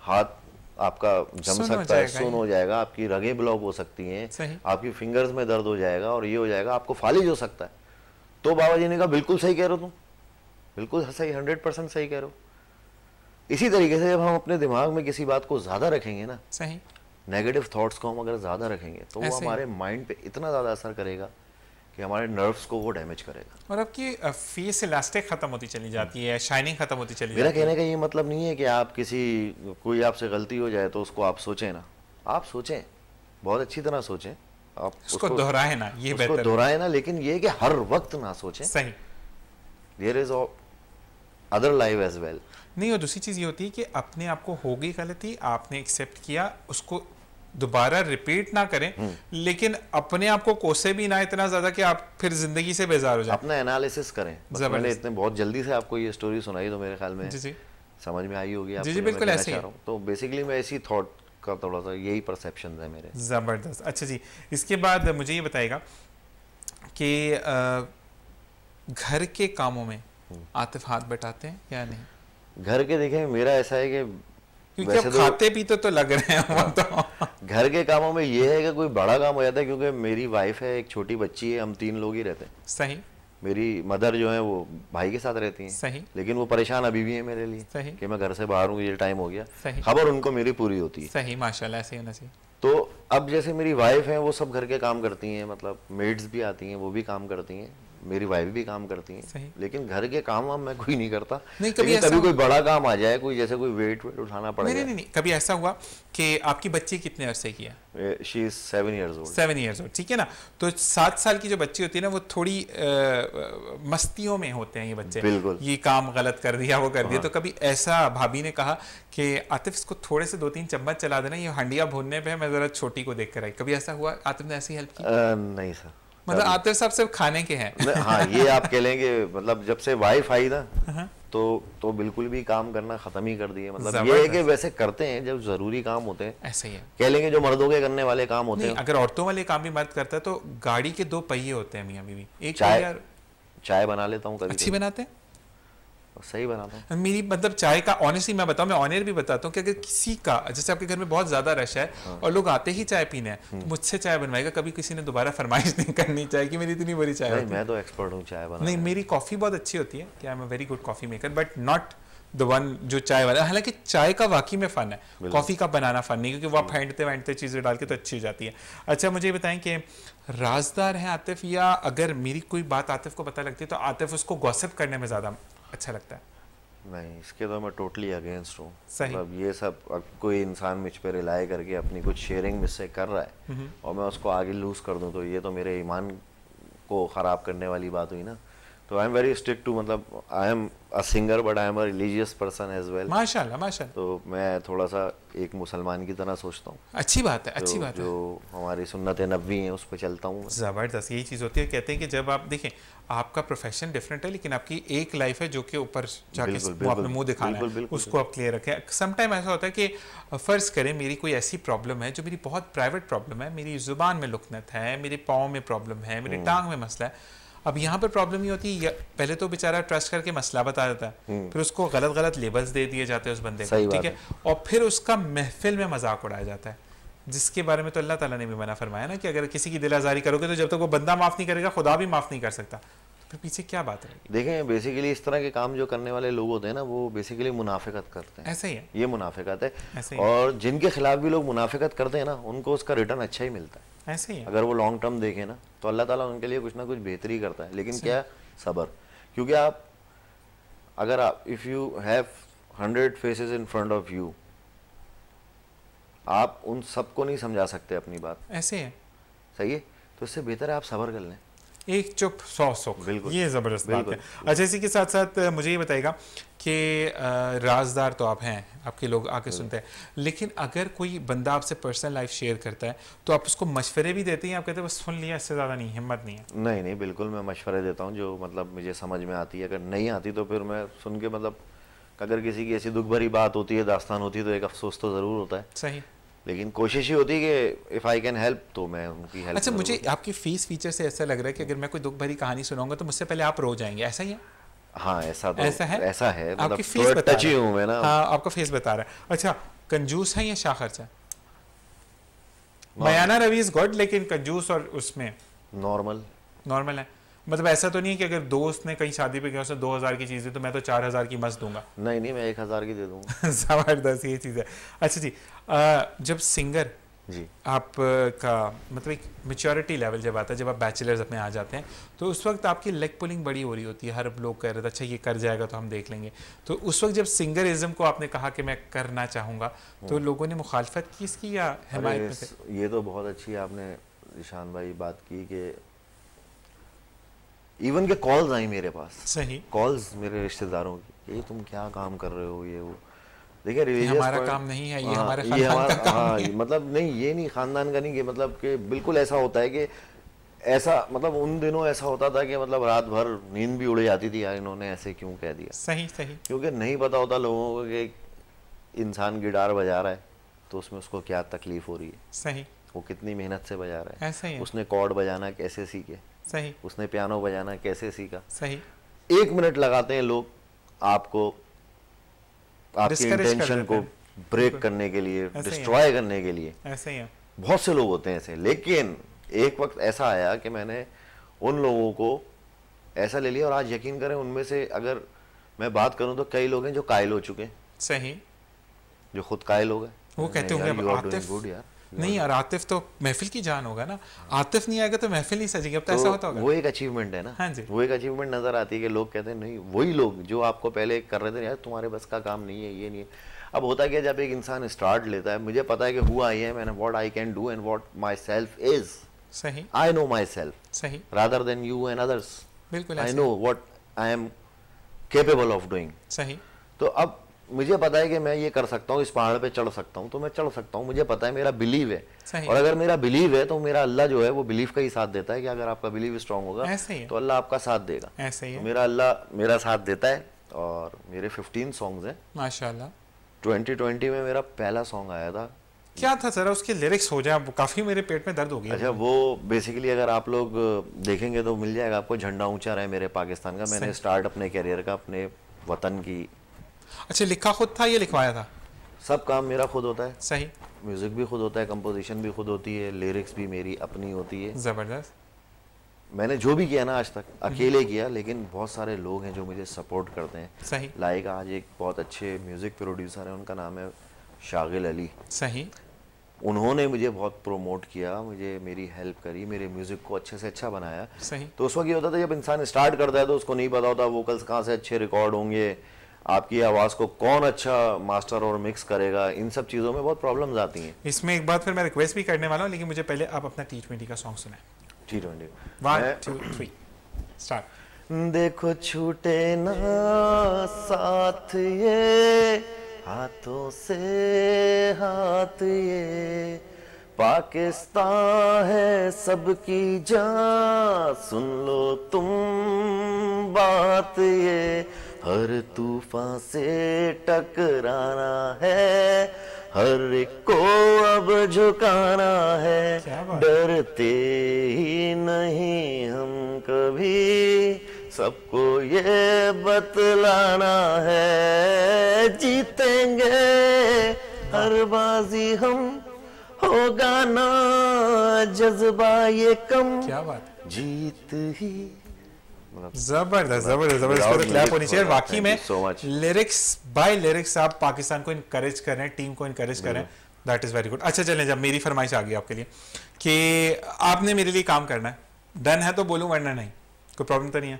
हाथ आपका जम सकता है सुन हो जाएगा आपकी रगें ब्लॉक हो सकती हैं आपकी फिंगर्स में दर्द हो जाएगा और ये हो जाएगा आपको फालिज हो सकता है तो बाबा जी ने कहा बिल्कुल सही कह रहे हो तुम बिल्कुल सही हंड्रेड परसेंट सही कह रहे हो इसी तरीके से जब हम अपने दिमाग में किसी बात को ज्यादा रखेंगे ना सही नेगेटिव थॉट्स को हम अगर ज्यादा रखेंगे तो वो हमारे माइंड पे इतना ज्यादा असर करेगा कि हमारे नर्व्स को वो डैमेज करेगा और आपकी फेस इलास्टिक खत्म होती चली जाती है शाइनिंग खत्म होती चली मेरा कहने का ये मतलब नहीं है कि आप किसी कोई आपसे गलती हो जाए तो उसको आप सोचें ना आप सोचें बहुत अच्छी तरह सोचें आप उसको, दोहराए ना ये दोहराए ना लेकिन ये कि हर वक्त ना सोचें सही there is other live as well नहीं और दूसरी चीज़ ये होती है कि अपने आप को होगी गलती आपने एक्सेप्ट किया उसको दोबारा रिपीट ना करें हम्म। लेकिन अपने आप को कोसे भी ना इतना ज्यादा कि आप फिर जिंदगी से बेजार हो जाए अपना एनालिसिस करें मैंने इतने बहुत जल्दी से आपको ये स्टोरी सुनाई तो मेरे ख्याल में जी जी समझ में आई होगी जी जी बिल्कुल ऐसे ही तो बेसिकली मैं ऐसी थॉट का थोड़ा सा यही परसेप्शन है मेरे ज़बरदस्त अच्छा जी इसके बाद मुझे ये बताएगा कि घर के कामों में आतिफ हाथ बटाते हैं या नहीं घर के देखे मेरा ऐसा है कि क्योंकि अब तो खाते पीते तो लग रहे हैं तो <laughs> घर के कामों में ये है कि कोई बड़ा काम हो जाता है क्योंकि मेरी वाइफ है एक छोटी बच्ची है हम तीन लोग ही रहते हैं सही मेरी मदर जो है वो भाई के साथ रहती है सही लेकिन वो परेशान अभी भी है मेरे लिए सही कि मैं घर से बाहर हूँ ये टाइम हो गया सही खबर उनको मेरी पूरी होती है सही माशाल्लाह ऐसे होना चाहिए तो अब जैसे मेरी वाइफ है वो सब घर के काम करती हैं मतलब मेड्स भी आती हैं वो भी काम करती हैं मेरी वाइफ भी काम करती हैं लेकिन घर के काम वाम मैं कोई नहीं करता नहीं कभी कभी कोई बड़ा काम आ जाए कोई जैसे कोई वेट वेट उठाना पड़े नहीं, नहीं नहीं कभी ऐसा हुआ कि आपकी बच्ची कितने अरसे की है she is seven years old seven years old ठीक है ना तो सात साल की जो बच्ची होती है ना वो थोड़ी आ, मस्तियों में होते हैं ये बच्चे बिल्कुल ये काम गलत कर दिया वो कर दिया हाँ। तो कभी ऐसा भाभी ने कहा कि आतिफ इसको थोड़े से दो तीन चम्मच चला देना ये हंडिया भूनने पर मैं ज़रा छोटी को देख कर आई कभी ऐसा हुआ आतिफ ने ऐसी हेल्प की नहीं सर मतलब आतिफ तो साहब सिर्फ खाने के हैं हाँ ये <laughs> आप कह लेंगे मतलब जब से वाइफ आई ना हाँ। तो तो बिल्कुल भी काम करना खत्म ही कर दिए मतलब ये है कि वैसे करते हैं जब जरूरी काम होते हैं ऐसे ही है कह लेंगे जो मर्दों के करने वाले काम होते हैं अगर औरतों वाले काम भी मर्द करता है तो गाड़ी के दो पहिए होते हैं मियाँ बीवी एक चाय चाय बना लेता हूँ अच्छी बनाते हैं तो सही बनाता हूँ मेरी मतलब चाय का ऑनेस्टली मैं बताऊँ मैं ऑनियर भी बताता हूँ कि अगर किसी का जैसे आपके घर में बहुत ज़्यादा रश है हाँ। और लोग आते ही चाय पीने हैं तो हम्म। मुझसे चाय बनवाएगा कभी किसी ने दोबारा फरमाइश नहीं करनी चाय कि मेरी इतनी बड़ी चाय नहीं, मैं तो एक्सपर्ट हूँ चाय बनाने नहीं मेरी कॉफ़ी बहुत अच्छी होती है कि I am a very good coffee maker but not the one जो चाय वाला हालांकि चाय का वाकई में फन है कॉफ़ी का बनाना फन नहीं क्योंकि वो आप फेंटते वेंटते चीज़ें डाल के तो अच्छी हो जाती है अच्छा मुझे बताएं कि राजदार है आतिफ या अगर मेरी कोई बात आतिफ को पता लगती है तो आतिफ उसको गॉसिप करने में ज़्यादा अच्छा लगता है नहीं इसके तो मैं टोटली अगेंस्ट हूँ मतलब ये सब अब कोई इंसान मुझ पर रिलाई करके अपनी कुछ शेयरिंग मुझसे कर रहा है हम्म। और मैं उसको आगे लूज कर दूँ तो ये तो मेरे ईमान को ख़राब करने वाली बात हुई ना तो I am very strict too मतलब I am a singer but I am a religious person as well माशाल्लाह माशाल्लाह. तो मैं थोड़ा सा एक मुसलमान की तरह सोचता हूँ. अच्छी बात है तो अच्छी बात है. जो हमारी सुन्नत नबी है उस पर चलता हूँ. ज़बरदस्त यही चीज़ होती है कहते हैं कि जब आप देखें आपका प्रोफेशन डिफरेंट है लेकिन आपकी एक लाइफ है जो कि ऊपर जाके अपने मुंह दिखा बिल्कुल, है बिल्कुल, उसको आप क्लियर रखें समटाइम ऐसा होता है कि फ़र्ज़ करें मेरी कोई ऐसी प्रॉब्लम है जो मेरी बहुत प्राइवेट प्रॉब्लम है मेरी ज़ुबान में लुकनत है मेरे पाँव में प्रॉब्लम है मेरी हम्म। टांग में मसला है अब यहाँ पर प्रॉब्लम ये होती है पहले तो बेचारा ट्रस्ट करके मसला बता देता है हम्म। फिर उसको गलत गलत लेबल्स दे दिए जाते हैं उस बंदे को ठीक है और फिर उसका महफिल में मजाक उड़ाया जाता है जिसके बारे में तो अल्लाह ताला ने भी मना फरमाया ना कि अगर किसी की दिल आजारी करोगे तो जब तक वो बंदा माफ़ नहीं करेगा खुदा भी माफ़ नहीं कर सकता फिर पीछे क्या बात है देखें बेसिकली इस तरह के काम जो करने वाले लोग होते हैं ना वो बेसिकली मुनाफिकत करते हैं ऐसे ही है ये मुनाफिकत है और जिनके खिलाफ भी लोग मुनाफिकत करते हैं ना उनको उसका रिटर्न अच्छा ही मिलता है ऐसे ही अगर वो लॉन्ग टर्म देखें ना तो अल्लाह ताला उनके लिए कुछ ना कुछ बेहतरी करता है लेकिन क्या सबर क्योंकि आप अगर आप if you have hundred faces in front of you आप उन सबको नहीं समझा सकते अपनी बात ऐसे है सही है तो इससे बेहतर है आप सबर कर लें एक चुप सौ सौ ये ज़बरदस्त बात है अच्छा इसी के साथ साथ मुझे ये बताएगा कि राजदार तो आप हैं आपके लोग आके हम्म। सुनते हैं लेकिन अगर कोई बंदा आपसे पर्सनल लाइफ शेयर करता है तो आप उसको मशवरे भी देते हैं आप कहते हैं बस सुन लिया इससे ज़्यादा नहीं हिम्मत नहीं है नहीं नहीं बिल्कुल मैं मशवरे देता हूँ जो मतलब मुझे समझ में आती है अगर नहीं आती तो फिर मैं सुन के मतलब अगर किसी की ऐसी दुख भरी बात होती है दास्तान होती है तो एक अफसोस तो ज़रूर होता है सही लेकिन कोशिश ही होती है कि इफ़ आई कैन हेल्प तो मैं उनकी हेल्प अच्छा मुझे आपकी फीस फीचर से ऐसा लग रहा है कि अगर मैं कोई दुख भरी कहानी सुनाऊंगा तो मुझसे पहले आप रो जाएंगे ऐसा ही है हाँ ऐसा तो ऐसा है ऐसा है मतलब आपकी फीस तो बता रहा हूँ मैं ना हाँ आपका फेस बता रहा है अच्छा कंजूस है या शाह खर्चा मयाना रवि इज गुड लेकिन कंजूस और उसमें नॉर्मल नॉर्मल है मतलब ऐसा तो नहीं है कि अगर दोस्त ने कहीं शादी पे गया उसने दो हज़ार की चीज़ दी तो मैं तो चार हज़ार की मस्त दूंगा नहीं नहीं मैं एक हज़ार की दे दूंगा <laughs> जबरदस्त ये चीज़ है अच्छा जी आ, जब सिंगर जी आप का मतलब एक मेच्योरिटी लेवल जब आता है जब आप बैचलर्स अपने आ जाते हैं तो उस वक्त आपकी लेग पुलिंग बड़ी हो रही होती है हर लोग कह रहे थे अच्छा ये कर जाएगा तो हम देख लेंगे तो उस वक्त जब सिंगरिज्म को आपने कहा कि मैं करना चाहूँगा तो हम्म। लोगों ने मुखालफत की इसकी या हमारे ये तो बहुत अच्छी आपने ईशान भाई बात की कि इवन के कॉल्स आई मेरे पास सही कॉल्स मेरे रिश्तेदारों की ये तुम क्या काम कर रहे हो ये वो देखिए रिलीजियस हमारा काम नहीं है ये हाँ, हमारे ये हमारा का हाँ मतलब नहीं ये नहीं खानदान का नहीं कि मतलब कि बिल्कुल ऐसा होता है कि ऐसा मतलब उन दिनों ऐसा होता था कि मतलब रात भर नींद भी उड़ जाती थी यार इन्होंने ऐसे क्यों कह दिया सही सही क्योंकि नहीं पता होता लोगों को कि इंसान गिटार बजा रहा है तो उसमें उसको क्या तकलीफ हो रही है सही वो कितनी मेहनत से बजा रहा है ऐसा ही उसने कॉर्ड बजाना कैसे सीखे सही उसने पियानो बजाना कैसे सीखा सही एक मिनट लगाते हैं लोग आपको आपके इंटेंशन को ब्रेक करने के लिए डिस्ट्रॉय करने के लिए ऐसे ही है बहुत से लोग होते हैं ऐसे लेकिन एक वक्त ऐसा आया कि मैंने उन लोगों को ऐसा ले लिया और आज यकीन करें उनमें से अगर मैं बात करूं तो कई लोग हैं जो कायल हो चुके हैं सही जो खुद कायल हो गए वो कहते होंगे आतिफ गुड यार नहीं यार आतिफ तो महफिल की जान होगा ना आतिफ नहीं आएगा तो महफिल नहीं सजेगी अब तो ऐसा तो होता होगा वो एक अचीवमेंट है ना हाँ जी वो एक अचीवमेंट नजर आती है कि लोग कहते हैं नहीं वही लोग जो आपको पहले कर रहे थे यार तुम्हारे बस का काम नहीं है ये नहीं है अब होता क्या जब एक इंसान स्टार्ट लेता है मुझे पता है कि हुआ I am and what I can do and what myself is सही आई नो माई सेल्फ सही rather than you and others बिल्कुल I know what I am capable of doing सही तो अब मुझे पता है कि मैं ये कर सकता हूँ इस पहाड़ पे चढ़ सकता हूँ तो मैं चढ़ सकता हूँ मुझे पता है मेरा बिलीव है और अगर मेरा बिलीव है तो मेरा अल्लाह जो है वो बिलीव का ही साथ देता है कि अगर आपका बिलीव स्ट्रांग होगा तो अल्लाह आपका साथ देगा ऐसे ही तो मेरा अल्लाह मेरा साथ देता है और मेरे फिफ्टीन सॉन्ग्स हैं माशाल्लाह 2020 में मेरा पहला सॉन्ग आया था क्या था सर उसके लिरिक्स हो जाए काफी मेरे पेट में दर्द हो गया अच्छा वो बेसिकली अगर आप लोग देखेंगे तो मिल जाएगा आपको झंडा ऊंचा रहा है मेरे पाकिस्तान का मैंने स्टार्ट अपने करियर का अपने वतन की अच्छा लिखा खुद था या लिखवाया था सब काम मेरा खुद होता है सही म्यूज़िक भी खुद होता है कंपोजिशन भी खुद होती है लिरिक्स भी मेरी अपनी होती है ज़बरदस्त मैंने जो भी किया ना आज तक अकेले किया लेकिन बहुत सारे लोग हैं जो मुझे सपोर्ट करते हैं सही लाइक आज एक बहुत अच्छे म्यूज़िक प्रोड्यूसर है उनका नाम है शागिल अली सही उन्होंने मुझे बहुत प्रोमोट किया मुझे मेरी हेल्प करी मेरे म्यूज़िक को अच्छे से अच्छा बनाया सही तो उस वक्त ये होता था जब इंसान स्टार्ट करता है तो उसको नहीं पता होता वोकल्स कहाँ से अच्छे रिकॉर्ड होंगे आपकी आवाज़ को कौन अच्छा मास्टर और मिक्स करेगा इन सब चीज़ों में बहुत प्रॉब्लम्स आती हैं इसमें एक बात फिर मैं रिक्वेस्ट भी करने वाला हूँ लेकिन मुझे पहले आप अपना टी ट्वेंटी का सॉन्ग सुनाए टी ट्वेंटी देखो छूटे ना साथ ये हाथों से हाथ ये पाकिस्तान है सबकी जान सुन लो तुम बात ये हर तूफान से टकराना है हर को अब झुकाना है डरते ही नहीं हम कभी सबको ये बतलाना है जीतेंगे हर बाजी हम होगा ना जज्बा ये कम क्या बात जीत ही मतलब मतलब जबरदस्त जबरदस्त जबरदस्त तो होनी चाहिए में लिरिक्स बाय लिरिक्स आप पाकिस्तान को इनकरेज टीम को encourage that is very good अच्छा चलें जब मेरी फरमाइश आ गई आपके लिए कि आपने मेरे लिए काम करना है डन है तो बोलूँ वरना नहीं कोई प्रॉब्लम तो नहीं है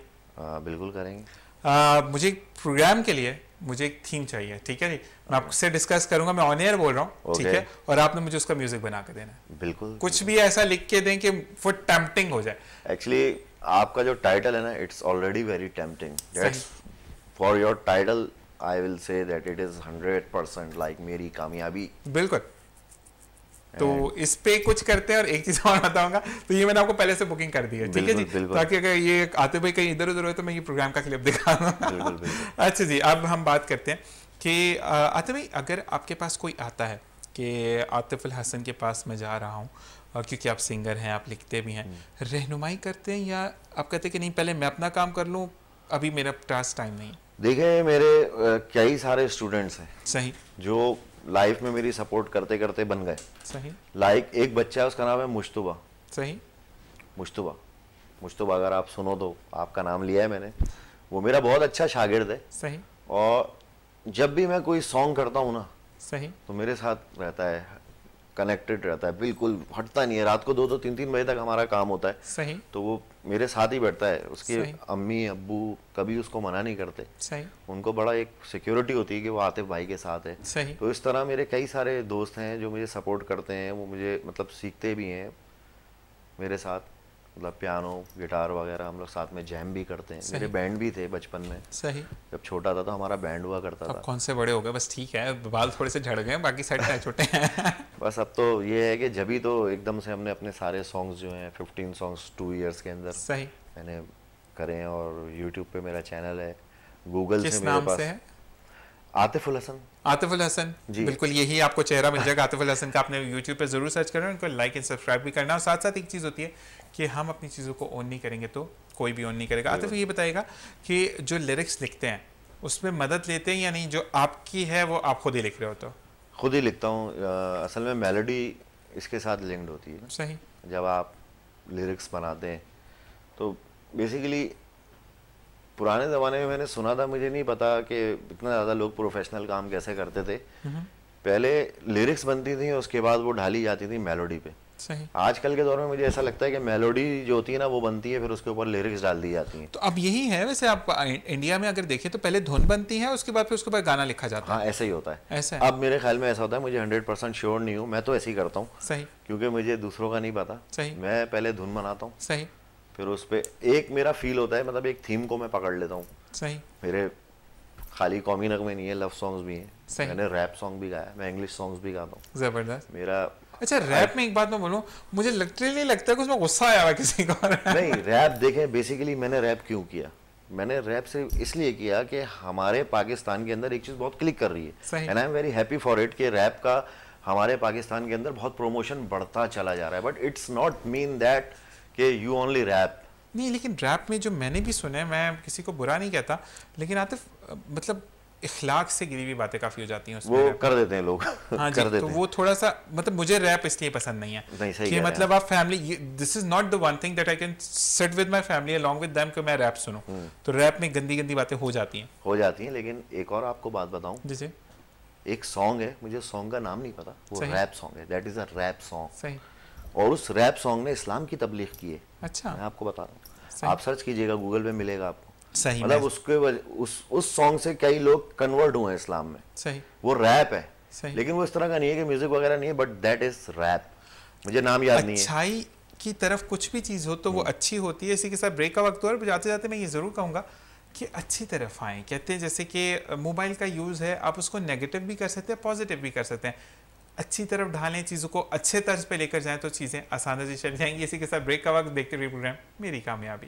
बिल्कुल करेंगे मुझे एक प्रोग्राम के लिए मुझे एक थीम चाहिए ठीक है जी मैं हाँ। आपसे डिस्कस करूंगा मैं ऑन एयर बोल रहा हूँ ठीक है और आपने मुझे उसका म्यूजिक बना के देना है बिल्कुल कुछ भी ऐसा लिख के दें कि वो टेम्पटिंग हो जाए एक्चुअली आपका जो टाइटल है ना it's already very tempting that's for your title I will say that it is hundred percent like मेरी कामयाबी बिल्कुल तो इस पे कुछ करते हैं और एक चीज और बताऊंगा तो ये मैंने आपको पहले से बुकिंग कर दी है ठीक है जी ताकि अगर ये आते भाई कहीं इधर उधर हो तो मैं ये प्रोग्राम का क्लिप दिखा दूँ <laughs> अच्छा जी अब हम बात करते हैं कि आते भाई अगर आपके पास कोई आता है कि आतिफ अल हसन के पास मैं जा रहा हूँ और क्योंकि आप सिंगर हैं आप लिखते भी हैं हम्म। रहनुमाई करते हैं या आप कहते हैं कि नहीं पहले मैं अपना काम कर लूँ अभी मेरा पास टाइम नहीं देखें मेरे कई सारे स्टूडेंट्स हैं सही जो लाइफ में मेरी सपोर्ट करते करते बन गए सही लाइक एक बच्चा है उसका नाम है मुश्तुबा सही मुश्तुबा मुश्तुबा अगर आप सुनो तो आपका नाम लिया है मैंने वो मेरा बहुत अच्छा शागिर्द है सही और जब भी मैं कोई सॉन्ग करता हूँ ना सही तो मेरे साथ रहता है कनेक्टेड रहता है बिल्कुल हटता नहीं है रात को दो दो तो तीन तीन बजे तक हमारा काम होता है सही तो वो मेरे साथ ही बैठता है उसके अम्मी अब्बू कभी उसको मना नहीं करते सही उनको बड़ा एक सिक्योरिटी होती है कि वो आतिफ भाई के साथ है सही तो इस तरह मेरे कई सारे दोस्त हैं जो मुझे सपोर्ट करते हैं वो मुझे मतलब सीखते भी हैं मेरे साथ मतलब पियानो गिटार वगैरह हम लोग साथ में जैम भी करते हैं मेरे बैंड भी थे बचपन में सही जब छोटा था तो हमारा बैंड हुआ करता था कौन से बड़े हो गए बस ठीक है बाल थोड़े से झड़ गए बाकी साइड छोटे हैं <laughs> बस अब तो ये है कि जब ही तो एकदम से हमने अपने सारे सॉन्ग्स जो हैं फिफ्टीन सॉन्ग्स टू ईयर्स के अंदर सही मैंने करे हैं और यूट्यूब पे मेरा चैनल है गूगल से मेरे पास से आतिफुल हसन आतिफुल हसन जी बिल्कुल यही आपको चेहरा मिल जाएगा आतिफुल हसन का आपने यूट्यूब पे जरूर सर्च करना उनको लाइक एंड सब्सक्राइब भी करना और साथ साथ एक चीज़ होती है कि हम अपनी चीज़ों को ओन नहीं करेंगे तो कोई भी ओन नहीं करेगा आतिफ ये बताएगा कि जो लिरिक्स लिखते हैं उसमें मदद लेते हैं या नहीं जो आपकी है वो आप खुद ही लिख रहे हो तो खुद ही लिखता हूँ असल में मेलोडी इसके साथ लिंक्ड होती है सही जब आप लिरिक्स बनाते हैं तो बेसिकली पुराने ज़माने में मैंने सुना था मुझे नहीं पता कि इतना ज़्यादा लोग प्रोफेशनल काम कैसे करते थे हम्म। पहले लिरिक्स बनती थी उसके बाद वो ढाली जाती थी मेलोडी पे आजकल के दौर में मुझे ऐसा लगता है कि मेलोडी जो होती है ना वो बनती है फिर उसके ऊपर लिरिक्स डाल दी जाती है तो अब यही है वैसे आप इंडिया में अगर देखें तो पहले धुन बनती है उसके बाद फिर उसके ऊपर गाना लिखा जाता हाँ, है हाँ ऐसा ही होता है ऐसा है। अब मेरे ख्याल में ऐसा होता है मुझे हंड्रेड परसेंट श्योर नहीं हूँ मैं तो ऐसे ही करता हूँ सही क्योंकि मुझे दूसरों का नहीं पता सही मैं पहले धुन बनाता हूँ सही फिर उस पर एक मेरा फील होता है मतलब एक थीम को मैं पकड़ लेता हूँ सही मेरे खाली कॉमी नगमे नहीं है लव सॉन्ग्स भी हैं मैंने रैप सॉन्ग भी गाया मैं इंग्लिश सॉन्ग्स भी गाता हूँ जबरदस्त मेरा अच्छा रैप में एक बात मैं बोलूं मुझे लिटरली लगता है कि उसमें गुस्सा आया हुआ किसी को नहीं रैप देखें बेसिकली मैंने रैप क्यों किया मैंने रैप सिर्फ इसलिए किया कि हमारे पाकिस्तान के अंदर एक चीज़ बहुत क्लिक कर रही है and I am very happy for it कि रैप का हमारे पाकिस्तान के अंदर बहुत प्रमोशन बढ़ता चला जा रहा है but it's not mean that कि यू ओनली रैप नहीं लेकिन रैप में जो मैंने भी सुने मैं किसी को बुरा नहीं कहता लेकिन आतिफ मतलब इखलाक से गिरी हुई बातें काफी हो जाती हैं वो कर देते हैं लोग हाँ जी कर देते तो वो थोड़ा सा मतलब मुझे रैप इसलिए पसंद नहीं है नहीं, सही कि मतलब आप family this is not the one thing that I can sit with my family along with them कि मैं रैप सुनूं हम्म। तो रैप में गंदी गंदी बातें हो जाती हैं हो जाती हैं लेकिन एक और आपको बात बताऊं जी एक सॉन्ग है मुझे सॉन्ग का नाम नहीं पता वो रैप सॉन्ग है that is a rap song सही और उस रैप सॉन्ग ने इस्लाम की तबलीग की है अच्छा मैं आपको बता रहा हूँ आप सर्च कीजिएगा गूगल पे मिलेगा आपको सही मतलब उसके उस उस सॉन्ग से कई लोग कन्वर्ट हुए हैं इस्लाम में सही वो रैप है सही लेकिन वो इस तरह का नहीं है कि म्यूजिक वगैरह नहीं है बट दैट इज रैप मुझे नाम याद नहीं है अच्छाई की तरफ कुछ भी चीज़ हो तो वो हम्म। अच्छी होती है इसी के साथ ब्रेक का वक्त और जाते जाते मैं ये ज़रूर कहूंगा कि अच्छी तरफ आए कहते हैं जैसे कि मोबाइल का यूज़ है आप उसको नेगेटिव भी कर सकते हैं पॉजिटिव भी कर सकते हैं अच्छी तरफ ढालें चीज़ों को अच्छे तर्ज पे लेकर जाएं तो चीज़ें आसानी से चल जाएंगी इसी के साथ ब्रेक का वक्त देखते हुए प्रोग्राम मेरी कामयाबी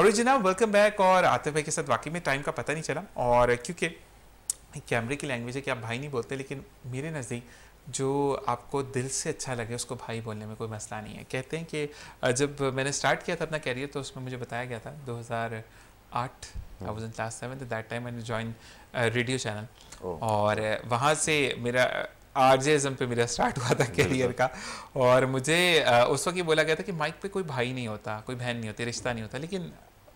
और जनाब वेलकम बैक और आतिफ भाई के साथ वाकई में टाइम का पता नहीं चला और क्योंकि कैमरे की लैंग्वेज है कि आप भाई नहीं बोलते लेकिन मेरे नज़दीक जो आपको दिल से अच्छा लगे उसको भाई बोलने में कोई मसला नहीं है कहते हैं कि जब मैंने स्टार्ट किया था अपना कैरियर तो उसमें मुझे बताया गया था 2008 I was in class seven that time मैंने ज्वाइन रेडियो चैनल और वहाँ से मेरा जे एजम पे मेरा स्टार्ट हुआ था करियर का और मुझे उस वक्त ये बोला गया था कि माइक पे कोई भाई नहीं होता कोई बहन नहीं होती रिश्ता नहीं होता लेकिन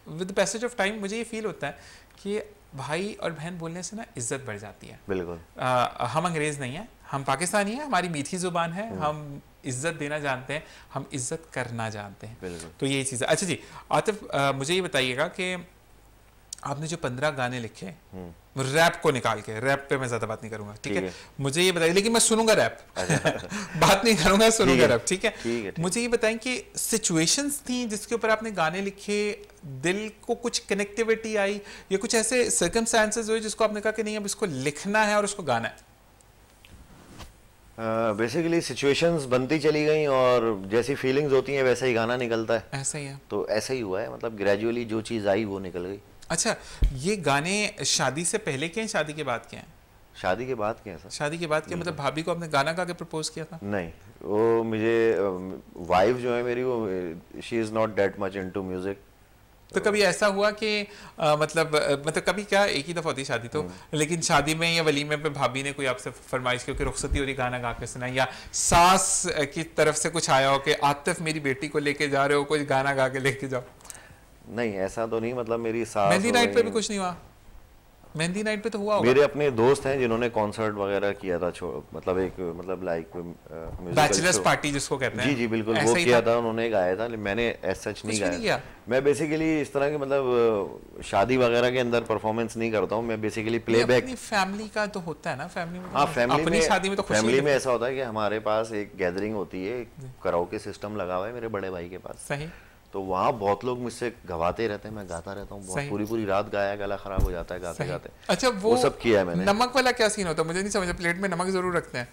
विद पैसेज ऑफ टाइम मुझे ये फील होता है कि भाई और बहन बोलने से ना इज्जत बढ़ जाती है बिल्कुल हम अंग्रेज नहीं हैं हम पाकिस्तानी हैं हमारी मीठी जुबान है हम्म। हम इज्जत देना जानते हैं हम इज्जत करना जानते हैं तो यही चीज़ है अच्छा जी आतिफ मुझे ये बताइएगा कि आपने जो पंद्रह गाने लिखे रैप हम्म। को निकाल के रैप पे मैं ज्यादा बात नहीं करूंगा ठीक है मुझे ये बताइए लेकिन मैं सुनूंगा रैप अच्छा। <laughs> बात नहीं करूंगा सुनूंगा रैप ठीक है मुझे ये बताएं कि सिचुएशंस थी जिसके ऊपर आपने गाने लिखे दिल को कुछ कनेक्टिविटी आई या कुछ ऐसे सर्कमस्टांसेस हुए जिसको आपने कहा कि नहीं अब इसको लिखना है और उसको गाना है बेसिकली uh, सिचुएशंस बनती चली गई और जैसी फीलिंग्स होती हैं वैसा ही गाना निकलता है ऐसा ही है तो ऐसा ही हुआ है मतलब ग्रेजुअली जो चीज़ आई वो निकल गई अच्छा ये गाने शादी से पहले के हैं शादी के बाद के हैं शादी के बाद के हैं सर शादी के बाद के मतलब भाभी को आपने गाना गा के प्रपोज किया था नहीं वो मुझे वाइफ जो है मेरी वो she is not that much into music तो कभी ऐसा हुआ कि आ, मतलब मतलब कभी क्या एक ही दफ़ा होती शादी तो हम्म। लेकिन शादी में या वलीमे पे भाभी ने कोई आपसे फरमाइश की रुखसती हो रही गाना गा के सुना या सास की तरफ से कुछ आया हो कि आतिफ मेरी बेटी को लेके जा रहे हो कोई गाना गा के लेके जाओ नहीं ऐसा तो नहीं मतलब मेरी सास मेहंदी नाइट पे भी कुछ नहीं हुआ मेहंदी नाइट पे तो हुआ मेरे अपने दोस्त हैं जिन्होंने कॉन्सर्ट वगैरह किया था मतलब एक मतलब लाइक बैचलर्स पार्टी जिसको कहते हैं जी जी बिल्कुल वो किया था, उन्होंने गाया था मैंने एस सच नहीं गाया मैं बेसिकली इस तरह के मतलब uh, शादी वगैरह के अंदर परफॉर्मेंस नहीं करता हूँ मैं बेसिकली प्ले बैक फैमिली का तो होता है ना फैमिली में तो हाँ फैमिली में शादी में तो फैमिली में ऐसा होता है कि हमारे पास एक गैदरिंग होती है कराओ के सिस्टम लगा हुआ है मेरे बड़े भाई के पास सही तो वहाँ बहुत लोग मुझसे गवाते रहते हैं मैं गाता रहता हूँ पूरी पूरी रात गाया गला खराब हो जाता है गाते गाते अच्छा वो, वो सब किया है मैंने नमक वाला क्या सीन होता है मुझे नहीं समझ प्लेट में नमक जरूर रखते हैं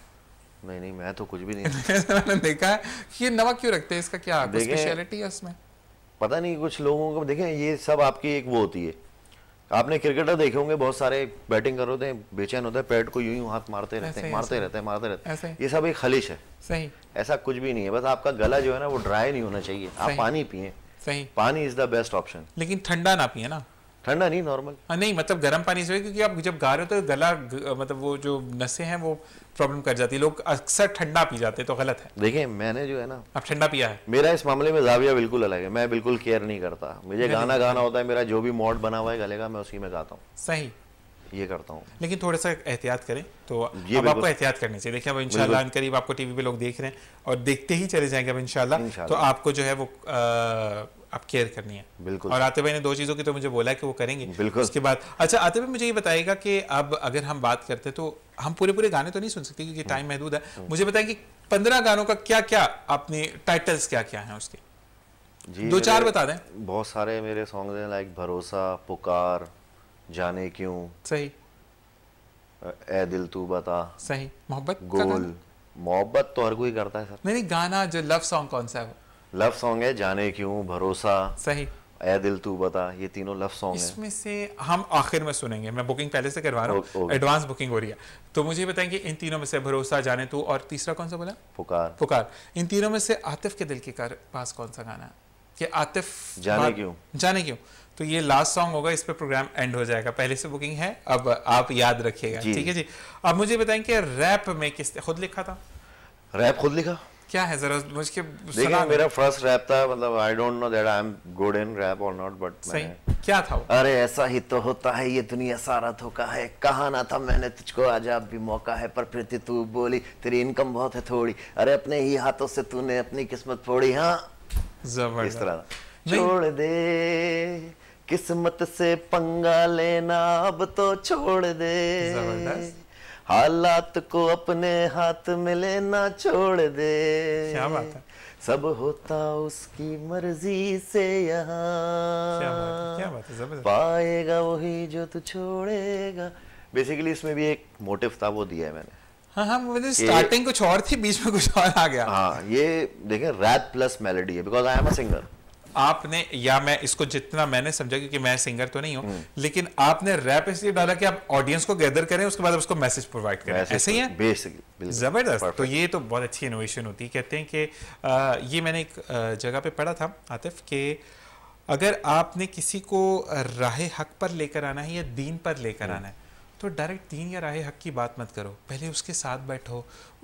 नहीं नहीं मैं तो कुछ भी नहीं <laughs> देखा है ये नमक क्यों रखते हैं इसका क्या स्पेशलिटी है उसमें पता नहीं कुछ लोगों को देखें ये सब आपकी एक वो होती है आपने क्रिकेटर देखे होंगे बहुत सारे बैटिंग कर होते हैं बेचैन होते हैं पैट को यूं यूं हाथ मारते रहते हैं मारते रहते हैं मारते रहते हैं ये सब एक खलिश है सही ऐसा कुछ भी नहीं है बस आपका गला जो है ना वो ड्राई नहीं होना चाहिए आप पानी पिए पानी इज द बेस्ट ऑप्शन लेकिन ठंडा ना पिए ना ठंडा नहीं नॉर्मल हाँ नहीं मतलब गर्म पानी से क्योंकि आप जब गा रहे हो तो गला मतलब वो जो नशे हैं वो प्रॉब्लम कर जाती है लोग अक्सर ठंडा पी जाते तो गलत है देखिए मैंने जो है ना अब ठंडा पिया है मेरा इस मामले में जाविया बिल्कुल अलग है मैं बिल्कुल केयर नहीं करता मुझे गाना गाना होता है मेरा जो भी मॉड बना हुआ है गले का मैं उसी में गाता हूँ सही ये करता हूँ लेकिन थोड़ा सा एहतियात करें तो ये अब आपको एहतियात करनी चाहिए देखिए अब इंशाल्लाह करीब आपको टीवी पे लोग देख रहे हैं और देखते ही चले जाएंगे अब इंशाल्लाह तो आपको जो है वो आप केयर करनी है बिल्कुल और आते भाई ने दो चीज़ों की तो मुझे बोला कि वो करेंगे बिल्कुल उसके बाद अच्छा आते भाई मुझे ये बताएगा कि अब अगर हम बात करते तो हम पूरे पूरे गाने तो नहीं सुन सकते क्योंकि टाइम हम्म। महदूद है हम्म। मुझे बताएं कि पंद्रह गानों का क्या क्या आपने टाइटल्स क्या क्या हैं उसके जी दो चार बता दें बहुत सारे मेरे सॉन्ग हैं लाइक भरोसा पुकार जाने क्यों सही ए दिल तू बता सही मोहब्बत गोल मोहब्बत तो हर कोई करता है सर नहीं गाना जो लव सॉन्ग कौन सा है लव सॉन्ग है जाने क्यों भरोसा सही ए दिल तू बता ये तीनों लव सॉन्ग इसमें से हम आखिर में सुनेंगे मैं बुकिंग पहले से करवा रहा हूँ एडवांस बुकिंग हो रही है तो मुझे बताएंगे इन तीनों में से भरोसा जाने तू और तीसरा कौन सा बोला पुकार पुकार इन तीनों में से आतिफ के दिल के पास कौन सा गाना है कि आतिफ जाने क्यों जाने क्यों तो ये लास्ट सॉन्ग होगा इस पर प्रोग्राम एंड हो जाएगा पहले से बुकिंग है अब आप याद रखिएगा ठीक है जी अब मुझे बताएं कि रैप में किस खुद लिखा था रैप खुद लिखा क्या है जरा मुझके देखिए मेरा फर्स्ट रैप था मतलब I don't know that I am good in rap और नॉट बट सही क्या था वो? अरे ऐसा ही तो होता है ये दुनिया सारा धोखा है कहा ना था मैंने तुझको आज अब भी मौका है पर फिर तू बोली तेरी इनकम बहुत है थोड़ी अरे अपने ही हाथों से तूने अपनी किस्मत फोड़ी हाँ जबरदस्त इस तरह छोड़ दे किस्मत से पंगा लेना अब तो छोड़ दे हालात को अपने हाथ में लेना छोड़ दे क्या बात है सब होता उसकी मर्जी से यहाँ पाएगा वही जो तू छोड़ेगा बेसिकली इसमें भी एक मोटिव था वो दिया है मैंने हाँ हाँ मुझे स्टार्टिंग कुछ और थी बीच में कुछ और आ गया हाँ ये देखें रैप प्लस मेलोडी है because I am a singer आपने या मैं इसको जितना मैंने समझा क्योंकि मैं सिंगर तो नहीं हूं हम्म। लेकिन आपने रैप इसलिए डाला कि आप ऑडियंस को गैदर करें उसके बाद उसको मैसेज प्रोवाइड करें ऐसे ही है जबरदस्त तो ये तो बहुत अच्छी इनोवेशन होती है कहते हैं कि ये मैंने एक जगह पे पढ़ा था आतिफ के अगर आपने किसी को राह हक पर लेकर आना है या दीन पर लेकर हम्म। आना है तो डायरेक्ट तीन या राय हक की बात मत करो पहले उसके साथ बैठो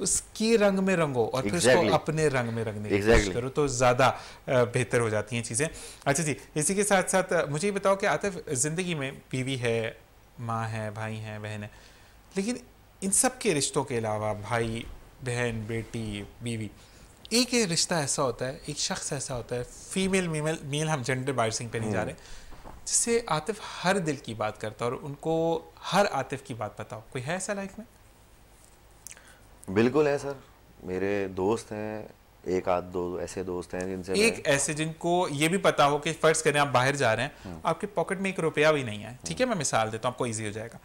उसके रंग में रंगो और exactly. उसको अपने रंग में रंगने की exactly. करो तो ज़्यादा बेहतर हो जाती हैं चीज़ें अच्छा जी इसी के साथ साथ मुझे ये बताओ कि आतिफ ज़िंदगी में बीवी है माँ है भाई हैं बहन है लेकिन इन सब के रिश्तों के अलावा भाई बहन बेटी बीवी एक रिश्ता ऐसा होता है एक शख्स ऐसा होता है फीमेल मेल हम जेंडर बायसिंग पे नहीं जा हम्म। रहे जिससे आतिफ हर दिल की बात करता और उनको हर आतिफ की बात पता हो कोई है ऐसा लाइफ में बिल्कुल है सर मेरे दोस्त हैं एक आध दो ऐसे दोस्त हैं जिनसे एक ऐसे जिनको ये भी पता हो कि फर्ज करें आप बाहर जा रहे हैं हम्म। आपके पॉकेट में एक रुपया भी नहीं है ठीक है मैं मिसाल देता हूँ आपको ईजी हो जाएगा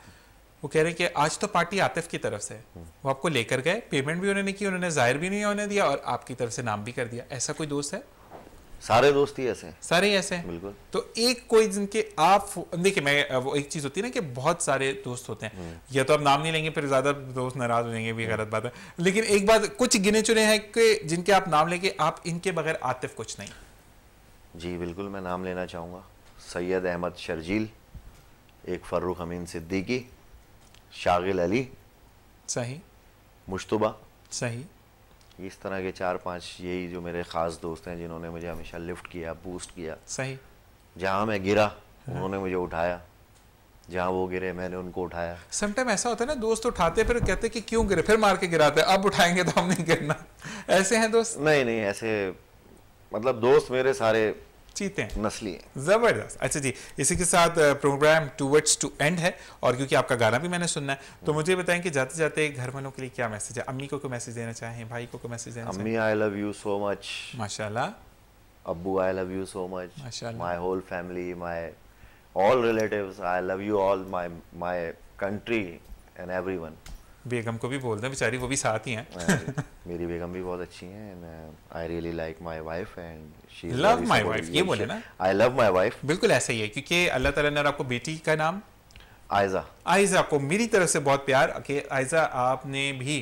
वो कह रहे हैं कि आज तो पार्टी आतिफ की तरफ से हम्म। वो आपको लेकर गए पेमेंट भी उन्होंने की उन्होंने जाहिर भी नहीं होने दिया और आपकी तरफ से नाम भी कर दिया ऐसा कोई दोस्त है सारे दोस्त ही ऐसे हैं सारे ही ऐसे हैं बिल्कुल तो एक कोई जिनके आप देखिए मैं वो एक चीज़ होती है ना कि बहुत सारे दोस्त होते हैं हम्म। या तो आप नाम नहीं लेंगे फिर ज़्यादा दोस्त नाराज हो जाएंगे भी गलत बात है लेकिन एक बात कुछ गिने चुने हैं कि जिनके आप नाम लेंगे आप इनके बगैर आतिफ कुछ नहीं जी बिल्कुल मैं नाम लेना चाहूँगा सैयद अहमद शर्जील एक फ़र्रुख अमीन सिद्दीकी शागिल अली सही मुशतबा सही इस तरह के चार पांच यही जो मेरे ख़ास दोस्त हैं जिन्होंने मुझे हमेशा लिफ्ट किया बूस्ट किया सही जहाँ मैं गिरा हाँ। उन्होंने मुझे उठाया जहाँ वो गिरे मैंने उनको उठाया समटाइम ऐसा होता है ना दोस्त उठाते फिर कहते कि क्यों गिरे फिर मार के गिराते अब उठाएंगे तो हम नहीं गिरना ऐसे हैं दोस्त नहीं नहीं ऐसे मतलब दोस्त मेरे सारे चीते हैं नस्ली है जबरदस्त अच्छा जी इसी के साथ प्रोग्राम टूवर्ड्स टू एंड है और क्योंकि आपका गाना भी मैंने सुनना है तो मुझे बताएं कि जाते जाते घर वालों के लिए क्या मैसेज है अम्मी को कोई मैसेज देना चाहें भाई को कोई मैसेज देना अम्मी I love you so much माशाल्लाह अबू I love you so much my whole family my all relatives I love you all my my country and everyone बेगम को भी बोल दें बेचारी वो भी साथ ही हैं <laughs> मेरी बेगम भी बहुत अच्छी हैं I really like my wife and she love my wife ये बोले ना आई लव माय वाइफ बिल्कुल ऐसा ही है क्योंकि अल्लाह ताला ने आपको बेटी का नाम आयजा आयजा को मेरी तरफ से बहुत प्यार कि आयजा आपने भी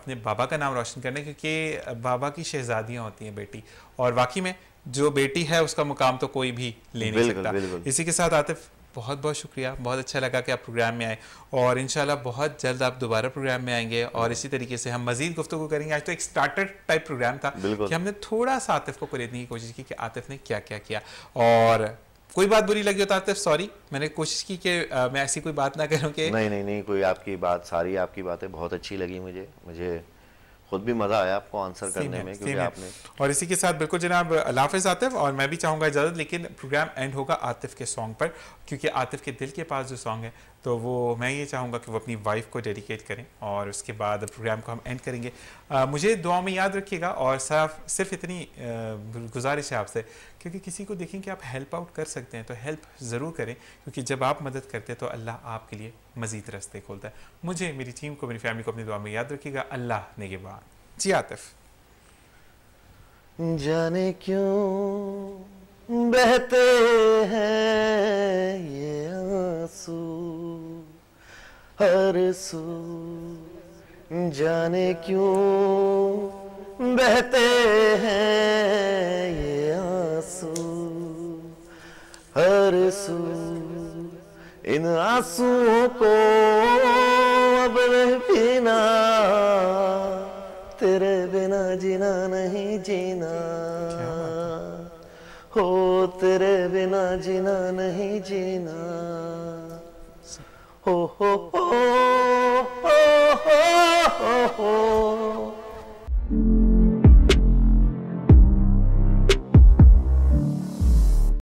अपने बाबा का नाम रोशन करना क्योंकि बाबा की शहजादियाँ होती हैं बेटी और वाकई में जो बेटी है उसका मुकाम तो कोई भी ले नहीं सकता इसी के साथ आतिफ बहुत बहुत शुक्रिया बहुत अच्छा लगा कि आप प्रोग्राम में आए और इन बहुत जल्द आप दोबारा प्रोग्राम में आएंगे और इसी तरीके से हम मजीद गुफ्तु करेंगे आज तो एक स्टार्टर टाइप प्रोग्राम था कि हमने थोड़ा सा आतिफ को खरीदने की कोशिश की कि आतिफ ने क्या क्या किया और कोई बात बुरी लगी हो तो आतिफ सॉरी मैंने कोशिश की कि मैं ऐसी कोई बात ना करूँ कि नहीं नहीं नहीं कोई आपकी बात सारी आपकी बातें बहुत अच्छी लगी मुझे मुझे खुद भी मज़ा आया आपको आंसर करने में क्योंकि आपने और इसी के साथ बिल्कुल जनाब लाफिज आतिफ और मैं भी चाहूंगा इजाज़त लेकिन प्रोग्राम एंड होगा आतिफ के सॉन्ग पर क्योंकि आतिफ के दिल के पास जो सॉन्ग है तो वो मैं ये चाहूँगा कि वो अपनी वाइफ को डेडिकेट करें और उसके बाद प्रोग्राम को हम एंड करेंगे आ, मुझे दुआ में याद रखिएगा और साफ सिर्फ इतनी गुजारिश है आपसे क्योंकि किसी को देखें कि आप हेल्प आउट कर सकते हैं तो हेल्प ज़रूर करें क्योंकि जब आप मदद करते हैं तो अल्लाह आपके लिए मज़ीद रस्ते खोलता है मुझे मेरी टीम को मेरी फैमिली को अपनी दुआ में याद रखिएगा अल्लाह ने ये जी आतिफ जाने क्यों बहते हैं ये आंसू हर सू जाने क्यों बहते हैं ये आंसू हर सू इन आंसुओं को अब पीना तेरे बिना जीना नहीं जीना हो तेरे बिना जीना नहीं जीना हो हो हो हो हो हो, हो, हो, हो